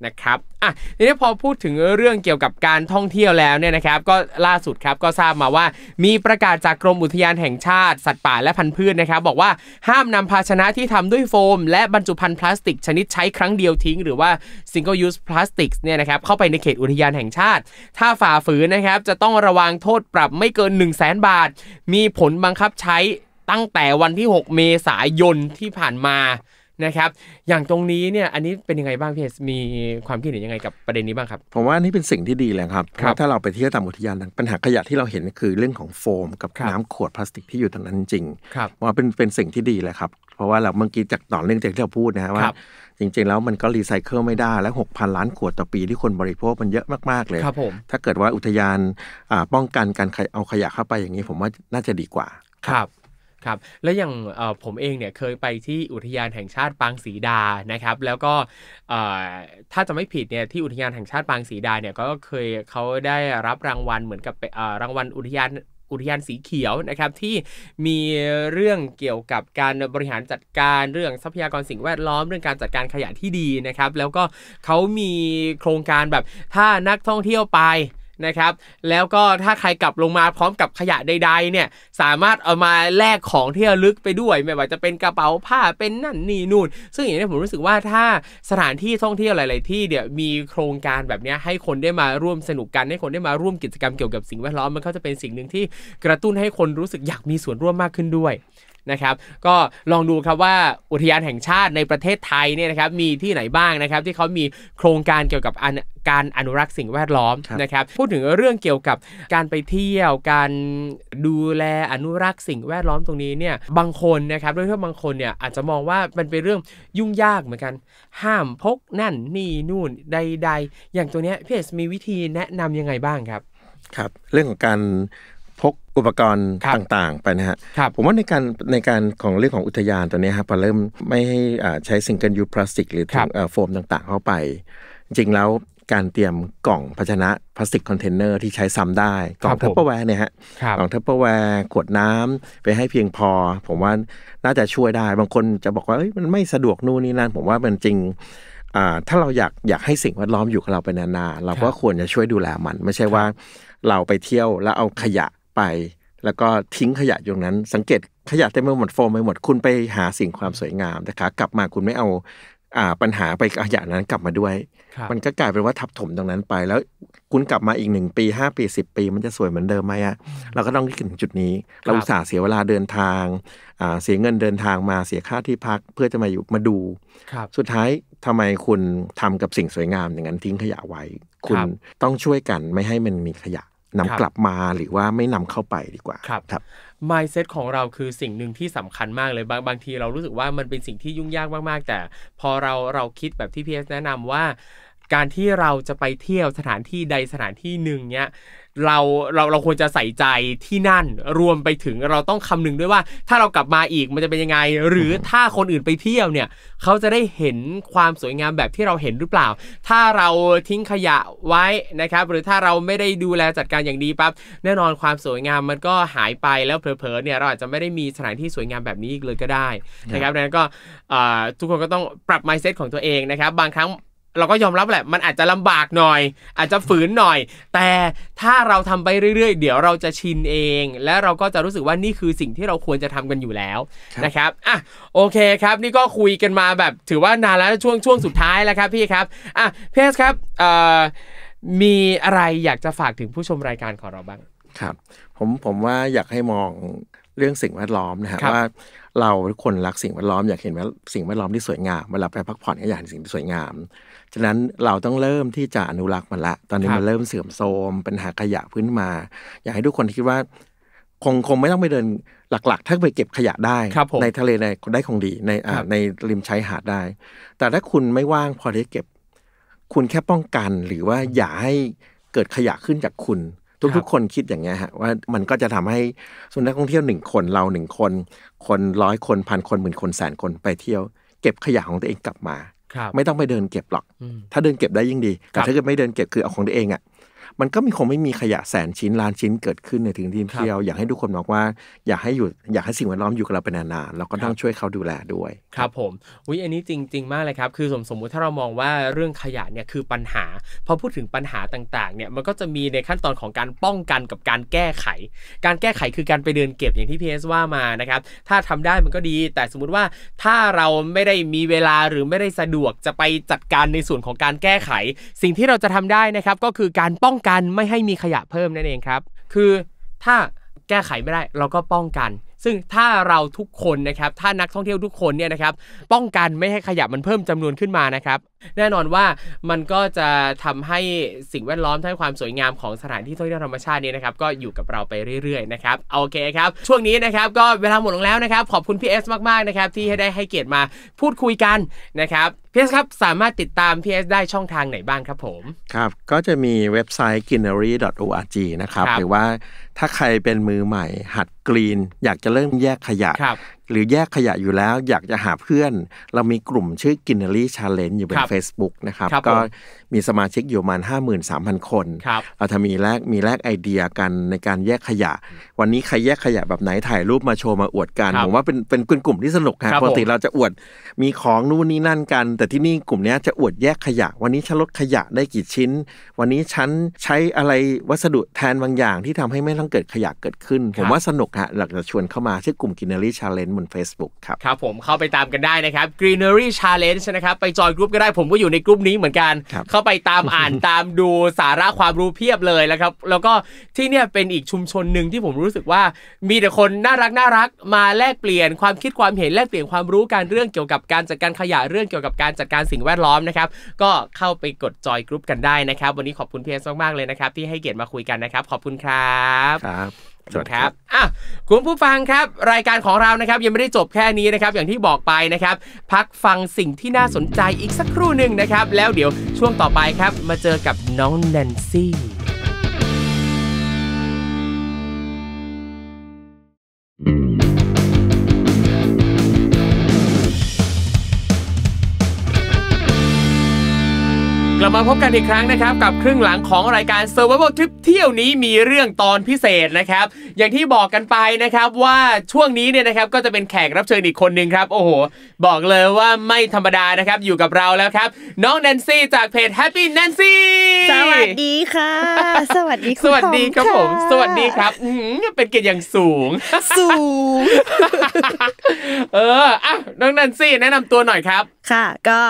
นะครับ อ่ะ ทีนี้พอพูดถึงเรื่องเกี่ยวกับการท่องเที่ยวแล้วเนี่ยนะครับ ก็ล่าสุดครับ ก็ทราบมาว่ามีประกาศจากกรมอุทยานแห่งชาติ สัตว์ป่าและพันธุ์พืชนนะครับ บอกว่าห้ามนำภาชนะที่ทำด้วยโฟม และบรรจุภัณฑ์พลาสติกชนิดใช้ครั้งเดียวทิ้ง หรือว่า single use plastics เนี่ยนะครับเข้าไปในเขตอุทยานแห่งชาติ ถ้าฝ่าฝืนนะครับจะต้องระวังโทษปรับไม่เกิน1 0 0 0 0แบาท มีผลบังคับใช้ตั้งแต่วันที่ 6 เมษายนที่ผ่านมานะครับอย่างตรงนี้เนี่ยอันนี้เป็นยังไงบ้างพี่เอสมีความคิดเห็นยังไงกับประเด็นนี้บ้างครับ ผมว่านี่เป็นสิ่งที่ดีเลยครับรบถ้าเราไปเที่ยวตามอุทยานปัญหาขยะที่เราเห็นคือเรื่องของโฟม กับน้ำขวดพลาสติกที่อยู่ตรงนั้นจริงว่าเป็นเป็นสิ่งที่ดีเลยครับเพราะว่าเราเมื่อกี้จากต่อเรื่องจากที่เราพูดนะับว่าจริงๆ แล้วมันก็รีไซเคิลไม่ได้และ6,000ล้านขวดต่อปีที่คนบริโภคมันเยอะมากๆเลยถ้าเกิดว่าอุทยานป้องกันการเอาขยะเข้าไปอย่างนี้ผมว่าน่าจะดีกว่าครับครับแล้วอย่างผมเองเนี่ยเคยไปที่อุทยานแห่งชาติปางสีดานะครับ แล้วก็ถ้าจะไม่ผิดเนี่ยที่อุทยานแห่งชาติปางสีดาเนี่ย ก็เคยเขาได้รับรางวัลเหมือนกับรางวัลอุทยานอุทยานสีเขียวนะครับ ที่มีเรื่องเกี่ยวกับการบริหารจัดการเรื่องทรัพยากรสิ่งแวดล้อมเรื่องการจัดการขยะที่ดีนะครับ แล้วก็เขามีโครงการแบบถ้านักท่องเที่ยวไปนะครับแล้วก็ถ้าใครกลับลงมาพร้อมกับขยะใดๆเนี่ยสามารถเอามาแลกของที่ระลึกไปด้วย ไม่ว่าจะเป็นกระเป๋าผ้าเป็นนั่นนี่นู่น ซึ่งอย่างนี้ผมรู้สึกว่าถ้าสถานที่ท่องเที่ยวหลายๆที่เดี๋ยมีโครงการแบบนี้ให้คนได้มาร่วมสนุกกันให้คนได้มาร่วมกิจกรรมเกี่ยวกับสิ่งแวดล้อมมันก็จะเป็นสิ่งหนึ่งที่กระตุ้นให้คนรู้สึกอยากมีส่วนร่วมมากขึ้นด้วยนะครับก็ลองดูครับว่าอุทยานแห่งชาติในประเทศไทยเนี่ยนะครับมีที่ไหนบ้างนะครับ ที่เขามีโครงการเกี่ยวกับการอนุรักษ์สิ่งแวดล้อมนะครับพูดถึงเรื่องเกี่ยวกับการไปเที่ยวการดูแลอนุรักษ์สิ่งแวดล้อมตรงนี้เนี่ยบางคนนะครับโดยเฉพาะบางคนเนี่ยอาจจะมองว่ามันเป็นเรื่องยุ่งยากเหมือนกัน ห้ามพกนั่นนี่นู่นใด ๆ อย่างตัวเนี้ยพี่เอสมีวิธีแนะนํำยังไงบ้างครับครับ เรื่องของการพกอุปกรณ์ต่างๆไปนะฮะผมว่าในการในการของเรื่องของอุทยานตัวนี้ฮะพอเริ่มไม่ให้ใช้สิ่งกันยูพลาสติกหรือรโฟมต่าง ๆ เข้าไป จริงแล้วการเตรียมกล่องภาชนะพลาสติกคอนเทนเนอร์ที่ใช้ซ้ำได้ กล่องเทปเปอร์แวร์เนี่ยฮะกล่องเทปเปอร์แวร์ขวดน้ำไปให้เพียงพอ ผมว่าน่าจะช่วยได้ บางคนจะบอกว่ามันไม่สะดวกนู่นนี่นั่น ผมว่ามันจริง ถ้าเราอยากอยากให้สิ่งแวดล้อมอยู่กับเราไปนานๆเราก็ควรจะช่วยดูแลมันไม่ใช่ว่าเราไปเที่ยวแล้วเอาขยะไปแล้วก็ทิ้งขยะอยู่นั้น สังเกตขยะเต็มไปหมดโฟมไปหมด คุณไปหาสิ่งความสวยงามนะคะกลับมาคุณไม่เอาปัญหาไปขยะนั้นกลับมาด้วย มันก็กลายเป็นว่าทับถมตรงนั้นไป แล้วคุณกลับมาอีกหนึ่งปีห้าปีสิบปี มันจะสวยเหมือนเดิมไหมอะเราก็ต้องคิดถึงจุดนี้เราอุตส่าห์เสียเวลาเดินทางเสียเงินเดินทางมาเสียค่าที่พักเพื่อจะมาอยู่มาดู สุดท้ายทำไมคุณทำกับสิ่งสวยงามอย่างนั้นทิ้งขยะไว้ คุณต้องช่วยกันไม่ให้มันมีขยะนำกลับมาหรือว่าไม่นำเข้าไปดีกว่า ครับรบ mindset ของเราคือสิ่งหนึ่งที่สำคัญมากเลยบางบางทีเรารู้สึกว่ามันเป็นสิ่งที่ยุ่งยากมาก ๆ แต่พอเราเราคิดแบบที่พีเอสแนะนำว่าการที่เราจะไปเที่ยวสถานที่ใดสถานที่หนึ่งเนี้ยเราเราเราควรจะใส่ใจที่นั่น รวมไปถึงเราต้องคำนึงด้วยว่าถ้าเรากลับมาอีกมันจะเป็นยังไงหรือถ้าคนอื่นไปเที่ยวเนี่ยเขาจะได้เห็นความสวยงามแบบที่เราเห็นหรือเปล่า ถ้าเราทิ้งขยะไว้นะครับ หรือถ้าเราไม่ได้ดูแลจัดการอย่างดีปั๊บแน่นอนความสวยงามมันก็หายไปแล้วเผลอๆเนี่ยเราอาจจะไม่ได้มีสถานที่สวยงามแบบนี้อีกเลยก็ได้นะครับดังนั้นก็ทุกคนก็ต้องปรับ mindset ของตัวเองนะครับ บางครั้งเราก็ยอมรับแหละ มันอาจจะลำบากหน่อย อาจจะฝืนหน่อย แต่ถ้าเราทำไปเรื่อยๆ เดี๋ยวเราจะชินเอง และเราก็จะรู้สึกว่านี่คือสิ่งที่เราควรจะทำกันอยู่แล้วนะครับอ่ะโอเคครับ นี่ก็คุยกันมาแบบถือว่านานแล้วช่วงช่วงสุดท้ายแล้วครับพี่ครับอ่ะเพสครับเอ่อมีอะไรอยากจะฝากถึงผู้ชมรายการของเราบ้าง ครับ ผม ผมว่าอยากให้มองเรื่องสิ่งแวดล้อมนะครับว่าเราทุกคนรักสิ่งแวดล้อมอยากเห็นว่าสิ่งแวดล้อมที่สวยงามเวลาไปพักผ่อนก็อยากเห็นสิ่งที่สวยงามฉะนั้นเราต้องเริ่มที่จะอนุรักษ์มันละ ตอนนี้มันเริ่มเสื่อมโทรมเป็นหาขยะพื้นมา อยากให้ทุกคนคิดว่า คงคงไม่ต้องไปเดินหลักๆ ถ้าไปเก็บขยะได้ในทะเลในได้คงดีในในริมชายหาดได้ แต่ถ้าคุณไม่ว่างพอที่เก็บคุณแค่ป้องกันหรือว่าอย่าให้เกิดขยะขึ้นจากคุณ ทุกๆ คนคิดอย่างเงี้ยฮะว่ามันก็จะทำให้สุนัขท่องเที่ยวหนึ่งคนเราหนึ่งคน คนร้อยคนพันคนหมื่นคนแสนคนไปเที่ยว เก็บขยะของตัวเองกลับมาไม่ต้องไปเดินเก็บหรอก ถ้าเดินเก็บได้ยิ่งดี แต่ถ้าเกิดไม่เดินเก็บคือเอาของตัวเองอ่ะมันก็มีคงไม่มีขยะแสนชิ้นล้านชิ้นเกิดขึ้นในถึงที่เที่ยวอยากให้ทุกคนบอกว่าอยากให้อยู่อยากให้สิ่งแวดล้อมอยู่กับเราเป็นนานๆเราก็ต้องช่วยเขาดูแลด้วย ครับผมวิอันนี้จริงๆมากเลยครับ คือสมสมมุติถ้าเรามองว่าเรื่องขยะเนี่ยคือปัญหา พอพูดถึงปัญหาต่างๆเนี่ยมันก็จะมีในขั้นตอนของการป้องกันกับการแก้ไข การแก้ไขคือการไปเดินเก็บอย่างที่พีเอสว่ามานะครับ ถ้าทำได้มันก็ดี แต่สมมุติว่าถ้าเราไม่ได้มีเวลาหรือไม่ได้สะดวกจะไปจัดการในส่วนของการแก้ไข สิ่งที่เราจะทำได้นะครับก็คือการป้องกันไม่ให้มีขยะเพิ่มนั่นเองครับ คือถ้าแก้ไขไม่ได้เราก็ป้องกันซึ่งถ้าเราทุกคนนะครับ ถ้านักท่องเที่ยวทุกคนเนี่ยนะครับป้องกันไม่ให้ขยะมันเพิ่มจำนวนขึ้นมานะครับ แน่นอนว่ามันก็จะทำให้สิ่งแวดล้อม ทั้งความสวยงามของสถานที่ท่องเที่ยวธรรมชาตินี้นะครับ ก็อยู่กับเราไปเรื่อยๆนะครับโอเคครับช่วงนี้นะครับ ก็เวลาหมดลงแล้วนะครับขอบคุณพี่เอสมากๆนะครับที่ให้ได้ให้เกียรติมาพูดคุยกันนะครับพี่เอสครับ สามารถติดตามพี่เอสได้ช่องทางไหนบ้างครับผมครับก็จะมีเว็บไซต์ g i n n e r y o r g นะครับหรือว่าถ้าใครเป็นมือใหม่หัดกรีน อยากจะเริ่มแยกขยะหรือแยกขยะอยู่แล้วอยากจะหาเพื่อน เรามีกลุ่มชื่อกินเนอรี่ชาเลนจ์อยู่บน Facebook นะครับก็มีสมาชิกอยู่ประมาณ 53,000 คนคเราจะมีแลกมีแลกไอเดียกันในการแยกขยะ วันนี้ใครแยกขยะแบบไหนถ่ายรูปมาโชว์มาอวดกัน ผมว่าเป็นเป็นกลุ่มที่สนุกครับปกติเราจะอวดมีของนู่นนี่นั่นกัน แต่ที่นี่กลุ่มนี้จะอวดแยกขยะ วันนี้ฉันลดขยะได้กี่ชิ้น วันนี้ฉันใช้อะไรวัสดุแทนบางอย่าง ที่ทำให้ไม่ต้องเกิดขยะเกิดขึ้นผมว่าสนุกฮะหลักจะชวนเข้ามาชื่อกลุ่มกินเนอรี่ชาเลนจ์บน Facebook ครับครับผมเข้าไปตามกันได้นะครับ Greenery Challenge นะครับ ไปจอยกรุ๊ปก็ได้ ผมก็อยู่ในกรุ๊ปนี้เหมือนกันเข้าไปตามอ่านตามดูสาระความรู้เพียบเลยแล้วครับแล้วก็ที่เนี่ยเป็นอีกชุมชนหนึ่งที่ผมรู้สึกว่ามีแต่คนน่ารักน่ารักมาแลกเปลี่ยนความคิดความเห็นแลกเปลี่ยนความรู้การเรื่องเกี่ยวกับการจัดการขยะเรื่องเกี่ยวกับการจัดการสิ่งแวดล้อมนะครับก็เข้าไปกดจอยกรุ๊ปกันได้นะครับ วันนี้ขอบคุณเพียงมากๆเลยนะครับ ที่ให้เกียรติมาคุยกันนะครับขอบคุณครับครับสวัสดีครับ อ่ะคุณผู้ฟังครับ รายการของเรานะครับ ยังไม่ได้จบแค่นี้นะครับ อย่างที่บอกไปนะครับ พักฟังสิ่งที่น่าสนใจอีกสักครู่หนึ่งนะครับ แล้วเดี๋ยวช่วงต่อไปครับ มาเจอกับน้องแนนซี่ลับมาพบกันอีกครั้งนะครับ กับครึ่งหลังของรายการ s u r v i v a l Trip เที่ยวนี้มีเรื่องตอนพิเศษนะครับ อย่างที่บอกกันไปนะครับ ว่าช่วงนี้เนี่ยนะครับก็จะเป็นแขกรับเชิญอีกคนนึงครับโอ้โหบอกเลยว่าไม่ธรรมดานะครับ อยู่กับเราแล้วครับ น้องแนนซี่จากเพจ Happy Nancy สวัสดีค่ะ สวัสดีคสวัสดีครับผมสวัสดีครับอืเป็นเกียรติอย่างสูงสูงเอออ่ะน้องแนนซี่ แนะนำตัวหน่อยครับค่ะก็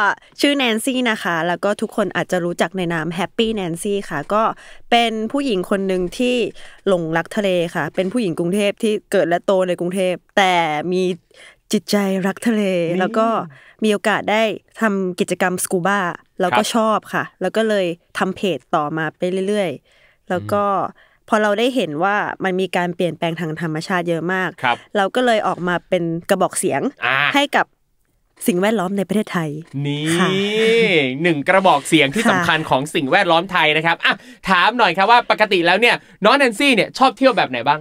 ชื่อแนนซี่นะคะแล้วก็ทุกคนอาจจะรู้จักในนามแฮปปี้แนนซี่ค่ะ ก็เป็นผู้หญิงคนหนึ่งที่หลงรักทะเลค่ะ เป็นผู้หญิงกรุงเทพที่เกิดและโตในกรุงเทพแต่มีจิตใจรักทะเลแล้วก็มีโอกาสได้ทำกิจกรรมสกูบ้าแล้วก็ชอบค่ะ แล้วก็เลยทำเพจต่อมาไปเรื่อย ๆ แล้วก็พอเราได้เห็นว่ามันมีการเปลี่ยนแปลงทางธรรมชาติเยอะมาก เราก็เลยออกมาเป็นกระบอกเสียงให้กับสิ่งแวดล้อมในประเทศไทย นี่หนึ่งกระบอกเสียงที่สำคัญของสิ่งแวดล้อมไทยนะครับอ่ะถามหน่อยครับว่าปกติแล้วเนี่ยน้องแนนซี่เนี่ยชอบเที่ยวแบบไหนบ้าง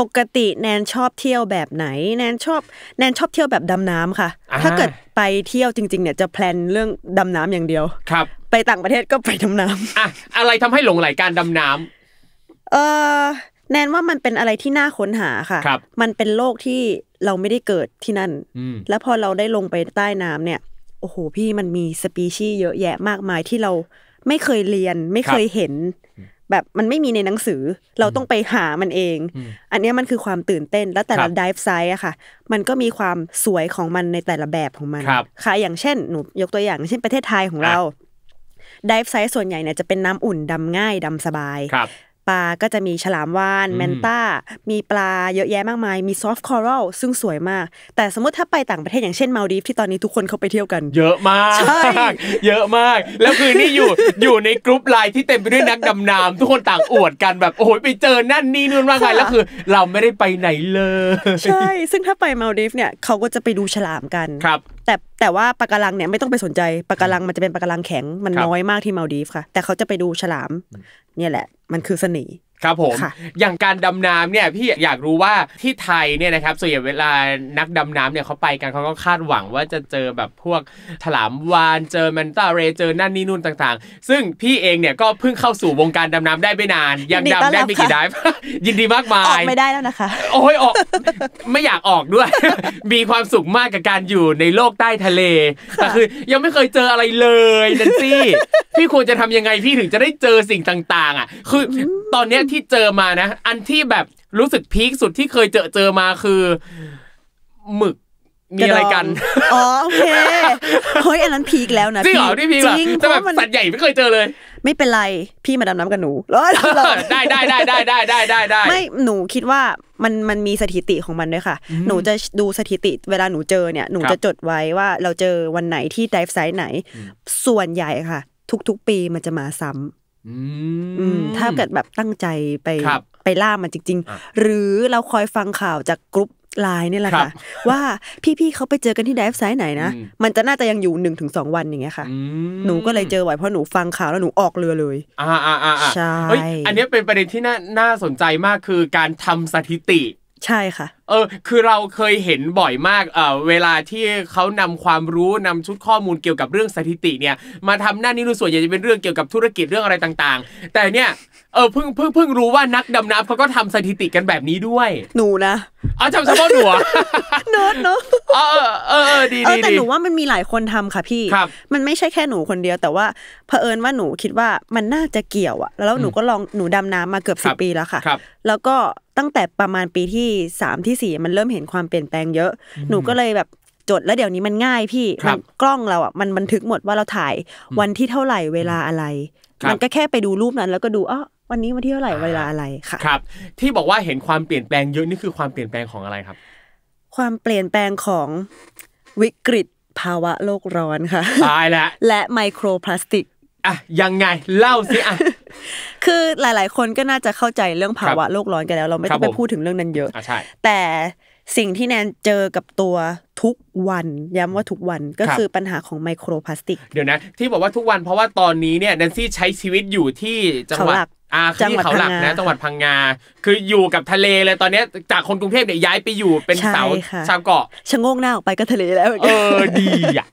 ปกติแนนชอบเที่ยวแบบไหน แนนชอบ แนนชอบเที่ยวแบบดำน้ำค่ะ ถ้าเกิดไปเที่ยวจริงๆเนี่ยจะแพลนเรื่องดำน้ำอย่างเดียว ครับ ไปต่างประเทศก็ไปดำน้ำอ่ะอะไรทำให้หลงไหลการดำน้ำเออแนนว่ามันเป็นอะไรที่น่าค้นหาค่ะมันเป็นโลกที่เราไม่ได้เกิดที่นั่น แล้วพอเราได้ลงไปใต้น้ำเนี่ย โอ้โห พี่มันมีสปีชีส์เยอะแยะมากมายที่เราไม่เคยเรียน ไม่เคยเห็น แบบมันไม่มีในหนังสือ เราต้องไปหามันเอง อันนี้มันคือความตื่นเต้น แล้วแต่ละดิฟไซส์อะค่ะ มันก็มีความสวยของมันในแต่ละแบบของมัน ค่ะ อย่างเช่น หนูยกตัวอย่างเช่นประเทศไทยของเราดิฟไซส์ส่วนใหญ่เนี่ยจะเป็นน้ำอุ่นดำง่ายดำสบายปลาก็จะมีฉลามวานแมนตามีปลาเยอะแยะมากมาย มีซอฟต์คอรัลซึ่งสวยมาก แต่สมมติถ้าไปต่างประเทศอย่างเช่นมาลดีฟที่ตอนนี้ทุกคนเขาไปเที่ยวกัน เยอะมากเยอะมากแล้วคือนี่อยู่อยู่ในกรุ๊ปไลน์ที่เต็มไปด้วยนักดำน้ำทุกคนต่างอวดกันแบบโอ้ยไปเจอนั่นนี่นู่นมากมายแล้วคือ เราไม่ได้ไปไหนเลยใช่ซึ่งถ้าไปมาลดีฟเนี่ยเขาก็จะไปดูฉลามกันครับแต่แต่ว่าปะการังเนี่ยไม่ต้องไปสนใจปะการังมันจะเป็นปะการังแข็งมันน้อยมากที่มาลดีฟค่ะ แต่เขาจะไปดูฉลามเนี่ยแหละมันคือเสน่ห์ครับผมอย่างการดำน้ำเนี่ยพี่อยากรู้ว่าที่ไทยเนี่ยนะครับส่วนใหญ่เวลานักดำน้ำเนี่ยเขาไปกันเขาก็คาดหวังว่าจะเจอแบบพวกถลามวานเจอแมนตาเรเจอนั่นนี่นู่นต่าง ๆ ซึ่งพี่เองเนี่ยก็เพิ่งเข้าสู่วงการดำน้ำได้ไม่นานยังดำได้ไม่กี่ดิฟยินดีมากมายออกไม่ได้แล้วนะคะโอ้ยออกไม่อยากออกด้วย มีความสุขมากกับการอยู่ในโลกใต้ทะเลแต่คือ ยังไม่เคยเจออะไรเลยนันซี่พี่ควรจะทำยังไงพี่ถึงจะได้เจอสิ่งต่างๆ อ่ะ คือตอนเนี้ยที่เจอมานะอันที่แบบรู้สึกพีคสุดที่เคยเจอเจอมาคือ หมึกมีอะไรกันอ๋อโอเคเฮ้ยอันนั้นพีคแล้วนะจริงเหรอที่พีคจริงแต่แบบสัตว์ใหญ่ไม่เคยเจอเลย ไม่เป็นไร พี่มาดำน้ำกับหนูได้ได้ได้ได้ได้ได้ได้ได้ไม่หนูคิดว่ามันมันมีสถิติของมันด้วยค่ะ หนูจะดูสถิติ เวลาหนูเจอเนี่ยหนูจะจดไว้ว่าเราเจอวันไหนที่ไดฟ์ไซส์ไหน ส่วนใหญ่ค่ะ ทุกๆปีมันจะมาซ้ำถ้าเกิดแบบตั้งใจไปไปล่ามันจริง ๆ หรือเราคอยฟังข่าวจากกรุ๊ปไลน์นี่แหละค่ะว่าพี่ๆเขาไปเจอกันที่ไดฟไซต์ไหนนะมันจะน่าจะยังอยู่หนึ่งถึงสองวันอย่างเงี้ยค่ะ หนูก็เลยเจอไหวเพราะหนูฟังข่าวแล้วหนูออกเรือเลย อ่าอ่าอ่าใช่อันนี้เป็นประเด็นที่น่าน่าสนใจมากคือการทำสถิติ ใช่ค่ะเออคือเราเคยเห็นบ่อยมาก เออเวลาที่เขานำความรู้นำชุดข้อมูลเกี่ยวกับเรื่องสถิติเนี่ย มาทำหน้านี้รู้ส่วนใหญ่จะเป็นเรื่องเกี่ยวกับธุรกิจเรื่องอะไรต่าง ๆ แต่เนี่ย เออเพิ่งเพิ่งเพิ่งรู้ว่านักดำน้ำเขาก็ทำสถิติกันแบบนี้ด้วย หนูนะอ๋อจำเฉพาะหนูเนิร์ดเนาะเออเออดีดีแต่หนูว่ามันมีหลายคนทำค่ะพี่ มันไม่ใช่แค่หนูคนเดียว แต่ว่าเผอิญว่าหนูคิดว่ามันน่าจะเกี่ยวอะแล้วหนูก็ลองหนูดำน้ำมาเกือบสิบปีแล้วค่ะ แล้วก็ตั้งแต่ประมาณปีที่สามที่สี่มันเริ่มเห็นความเปลี่ยนแปลงเยอะ หนูก็เลยแบบจดแล้วเดี๋ยวนี้มันง่ายพี่มันกล้องเราอ่ะมันบันทึกหมดว่าเราถ่ายวันที่เท่าไหร่เวลาอะไร มันก็แค่ไปดูรูปนั้น แล้วก็ดูอ๋อวันนี้วันที่เท่าไหร่เวลาอะไรค่ะ ครับ ที่บอกว่าเห็นความเปลี่ยนแปลงเยอะนี่คือความเปลี่ยนแปลงของอะไรครับ ความเปลี่ยนแปลงของวิกฤตภาวะโลกร้อนค่ะ ตายแล้วและไมโครพลาสติก อ่ะยังไงเล่าสิอ่ะคือหลาย ๆ คนก็น่าจะเข้าใจเรื่องภาวะโลกร้อนกันแล้ว เราไม่ต้องไปพูดถึงเรื่องนั้นเยอะแต่สิ่งที่แนนเจอกับตัวทุกวัน ย้ำว่าทุกวันก็คือปัญหาของไมโครพลาสติก เดี๋ยวนะ ที่บอกว่าทุกวัน เพราะว่าตอนนี้เนี่ยแนนซี่ใช้ชีวิตอยู่ที่จังหวัดอาที่เขาหลักนะจังหวัดพังงาคืออยู่กับทะเลเลยตอนนี้จากคนกรุงเทพเนี่ยย้ายไปอยู่เป็นเสาชาวเกาะชะงงหน้าออกไปก็ทะเลแล้วเออดีอ่ะ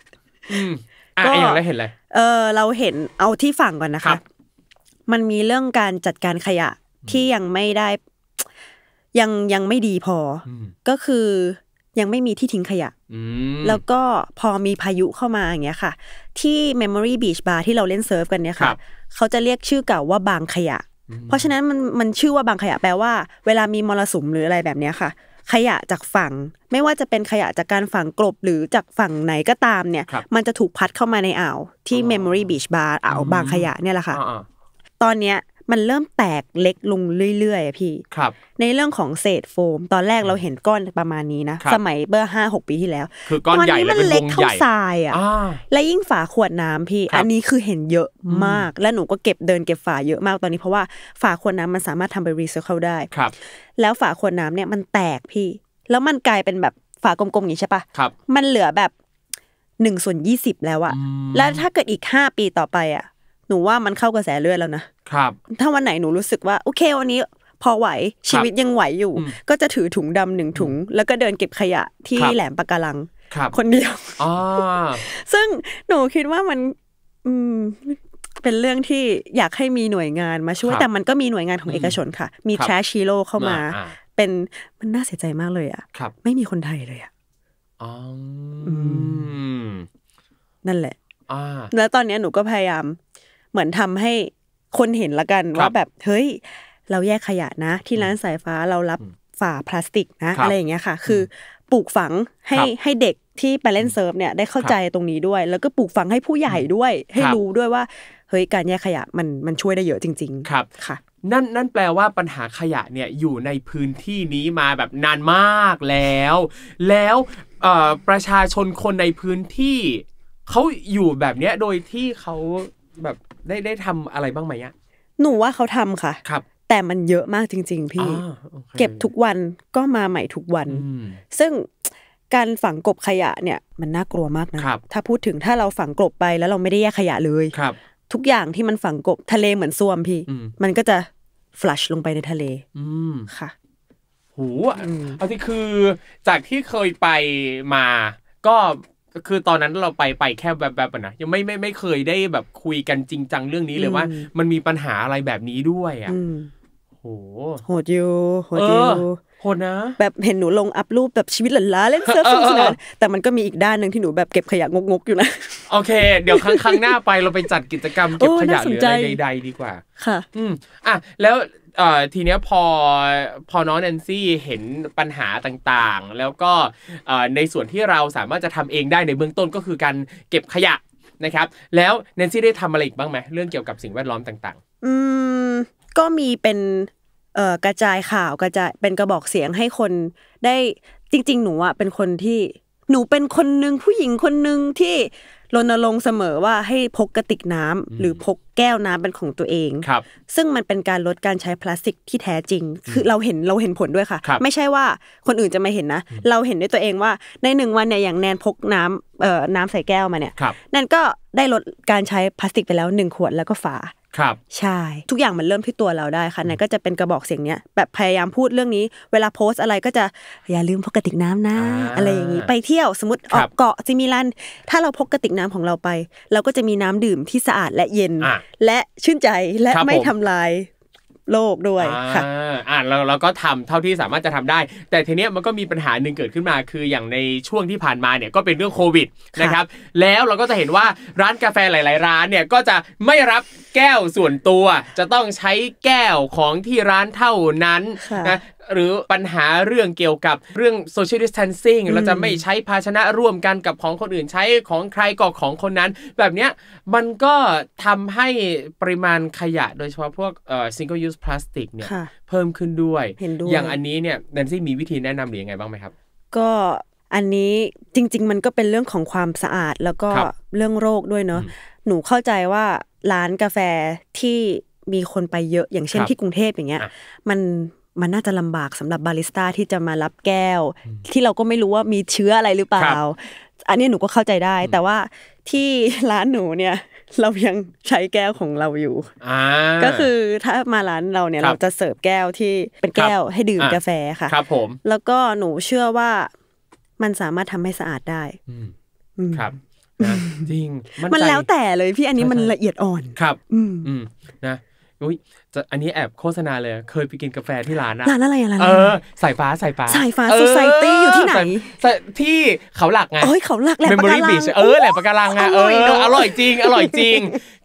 อ่ะอย่างไรเห็นอะไรเออ เราเห็นเอาที่ฝั่งก่อนนะคะมันมีเรื่องการจัดการขยะที่ยังไม่ได้ ยังยังไม่ดีพอก็คือ ยังไม่มีที่ทิ้งขยะแล้วก็พอมีพายุเข้ามาอย่างเงี้ยค่ะ ที่ Memory Beach Bar ที่เราเล่นเซิร์ฟกันเนี่ยค่ะ เขาจะเรียกชื่อเก่าว่าบางขยะ เพราะฉะนั้นมันมันชื่อว่าบางขยะแปลว่า เวลามีมรสุมหรืออะไรแบบเนี้ยค่ะ ขยะจากฝั่ง ไม่ว่าจะเป็นขยะจากการฝังกลบ หรือจากฝั่งไหนก็ตามเนี่ย มันจะถูกพัดเข้ามาในอ่าวที่ Memory Beach Bar อ่าวบางขยะเนี่ยแหละค่ะตอนเนี้ยมันเริ่มแตกเล็กลงเรื่อยๆอะพี่ครับ ในเรื่องของเศษโฟม ตอนแรกเราเห็นก้อนประมาณนี้นะ สมัยเบอร์ห้าหกปีที่แล้ว คือก้อนตอนใหญ่นี้มันเป็นเล็กเท่าทรายอ่ะและยิ่งฝาขวดน้ำพี่ อันนี้คือเห็นเยอะมากและหนูก็เก็บเดินเก็บฝาเยอะมากตอนนี้เพราะว่าฝาขวดน้ำมันสามารถทำไปรีไซเคิลได้ครับ แล้วฝาขวดน้ำเนี่ยมันแตกพี่แล้วมันกลายเป็นแบบฝากลมๆอย่างนี้ใช่ปะครับมันเหลือแบบหนึ่งส่วนยี่สิบแล้วอะแล้วถ้าเกิดอีกห้าปีต่อไปอะหนูว่ามันเข้ากระแสเลือดแล้วนะ ครับ ถ้าวันไหนหนูรู้สึกว่าโอเควันนี้ พอไหวชีวิตยังไหวอยู่ ก็จะถือถุงดำหนึ่งถุง แล้วก็เดินเก็บขยะ ที่แหลมปะการังคนเดียวซึ่งหนูคิดว่ามันเป็นเรื่องที่อยากให้มีหน่วยงานมาช่วยแต่มันก็มีหน่วยงานของเอกชนค่ะ มีแชชชิโร่เข้ามา เป็นมันน่าเสียใจมากเลยอ่ะไม่มีคนไทยเลยอ่ะนั่นแหละแล้วตอนนี้หนูก็พยายามเหมือนทำให้คนเห็นละกันว่าแบบเฮ้ยเราแยกขยะนะ ที่ร้านสายฟ้าเรารับฝาพลาสติกนะอะไรอย่างเงี้ยค่ะ คือปลูกฝังให้ให้เด็กที่ไปเล่นเซิร์ฟเนี่ยได้เข้าใจตรงนี้ด้วย แล้วก็ปลูกฝังให้ผู้ใหญ่ด้วย ให้รู้ด้วยว่าเฮ้ยการแยกขยะมันมันช่วยได้เยอะจริงๆครับค่ะ นั่นนั่นแปลว่าปัญหาขยะเนี่ยอยู่ในพื้นที่นี้มาแบบนานมากแล้ว แล้วประชาชนคนในพื้นที่เขาอยู่แบบเนี้ยโดยที่เขาแบบได้ได้ทำอะไรบ้างไหมอะหนูว่าเขาทำค่ะ ครับ แต่มันเยอะมากจริง ๆ พี่ เก็บทุกวันก็มาใหม่ทุกวัน ซึ่งการฝังกบขยะเนี่ยมันน่ากลัวมากนะครับ ถ้าพูดถึงถ้าเราฝังกบไปแล้วเราไม่ได้แยกขยะเลย ครับ ทุกอย่างที่มันฝังกบทะเลเหมือนซ่วมพี่ มันก็จะ flush ลงไปในทะเลอืค่ะ หูอันที่คือจากที่เคยไปมา ก็็คือตอนนั้นเราไปไปแค่แบบแบบนะยังไม่ไม่ไม่เคยได้แบบคุยกันจริงจังเรื่องนี้เลยว่า มันมีปัญหาอะไรแบบนี้ด้วยอ่ะโหโหดอยู่โหดอยู่โหดนะแบบเห็นหนูลงอัพรูปแบบชีวิตหลันล้าเล่นเซิร์ฟสนุกสนานแต่มันก็มีอีกด้านหนึ่งที่หนูแบบเก็บขยะงกๆอยู่นะโอเค เดี๋ยวครั้งครั้งหน้าไปเราไปจัดกิจกรรมเก็บขยะหรืออะไรใดๆดีกว่าค่ะ อืม อ่ะแล้วเอ่อทีเนี้ยพอพอน้องแนนซี่เห็นปัญหาต่าง ๆ แล้วก็เอ่อในส่วนที่เราสามารถจะทำเองได้ในเบื้องต้นก็คือการเก็บขยะนะครับ แล้วแนนซี่ได้ทำอะไรอีกบ้างไหม เรื่องเกี่ยวกับสิ่งแวดล้อมต่าง ๆ อืม ก็มีเป็นเอ่อกระจายข่าวกระจายเป็นกระบอกเสียงให้คนได้จริง ๆ หนูอ่ะเป็นคนที่หนูเป็นคนหนึ่งผู้หญิงคนหนึ่งที่รณรงค์เสมอว่าให้พกกระติกน้ำหรือพกแก้วน้ำเป็นของตัวเอง ครับ ซึ่งมันเป็นการลดการใช้พลาสติกที่แท้จริง คือเราเห็นเราเห็นผลด้วยค่ะ ไม่ใช่ว่าคนอื่นจะไม่เห็นนะ เราเห็นด้วยตัวเองว่าในหนึ่งวันเนี่ยอย่างแนนพกน้ำเอ่อน้ำใส่แก้วมาเนี่ยแนนก็ได้ลดการใช้พลาสติกไปแล้วหนึ่งขวดแล้วก็ฝาครับใช่ ทุกอย่างมันเริ่มที่ตัวเราได้ค่ะไหนก็จะเป็นกระบอกเสียงเนี้ยแบบพยายามพูดเรื่องนี้เวลาโพสอะไรก็จะอย่าลืมพกกระติกน้ำนะอะไรอย่างนี้ไปเที่ยวสมมติออกเกาะจิมิลันถ้าเราพกกระติกน้ำของเราไป เราก็จะมีน้ำดื่มที่สะอาดและเย็น และชื่นใจและไม่ทำลายโลกด้วยค่ะอ่าเราเราก็ทำเท่าที่สามารถจะทำได้ แต่ทีเนี้ยมันก็มีปัญหาหนึ่งเกิดขึ้นมาคืออย่างในช่วงที่ผ่านมาเนี่ยก็เป็นเรื่องโควิดนะครับ แล้วเราก็จะเห็นว่าร้านกาแฟหลาย ๆ ร้านเนี่ยก็จะไม่รับแก้วส่วนตัว จะต้องใช้แก้วของที่ร้านเท่านั้นนะหรือปัญหาเรื่องเกี่ยวกับเรื่อง social distancing เราจะไม่ใช้ภาชนะร่วมกันกับของคนอื่นใช้ของใครก็ของคนนั้น แบบเนี้ยมันก็ทำให้ปริมาณขยะ โดยเฉพาะพวกเอ่อ single use plastic เนี่ยเพิ่มขึ้นด้วยอย่างอันนี้เนี่ยแนนซี่มีวิธีแนะนำหรือยังไงบ้างไหมครับ ก็อันนี้จริง ๆ มันก็เป็นเรื่องของความสะอาดแล้วก็เรื่องโรคด้วยเนาะหนูเข้าใจว่าร้านกาแฟที่มีคนไปเยอะ อย่างเช่นที่กรุงเทพอย่างเงี้ยมันมันน่าจะลำบากสำหรับบาริสต้าที่จะมารับแก้ว ที่เราก็ไม่รู้ว่ามีเชื้ออะไรหรือเปล่า อันนี้หนูก็เข้าใจได้ แต่ว่าที่ร้านหนูเนี่ย เรายังใช้แก้วของเราอยู่ก็คือถ้ามาร้านเราเนี่ย เราจะเสิร์ฟแก้วที่เป็นแก้วให้ดื่มกาแฟค่ะครับผมแล้วก็หนูเชื่อว่ามันสามารถทำให้สะอาดได้ครับจริงมันแล้วแต่เลย พี่อันนี้มันละเอียดอ่อนครับ อืมนะอุ้ยอันนี้แอบโฆษณาเลยเคยไปกินกาแฟที่ร้านนะร้านอะไรอะไรเออสายฟ้าสายฟ้าสายฟ้าสุายตี้อยู่ที่ไหนที่เขาหลักไงเอยเขาหลักแหลมปะการังเออแหลมปะการังไงเอออร่อยจริงอร่อยจริง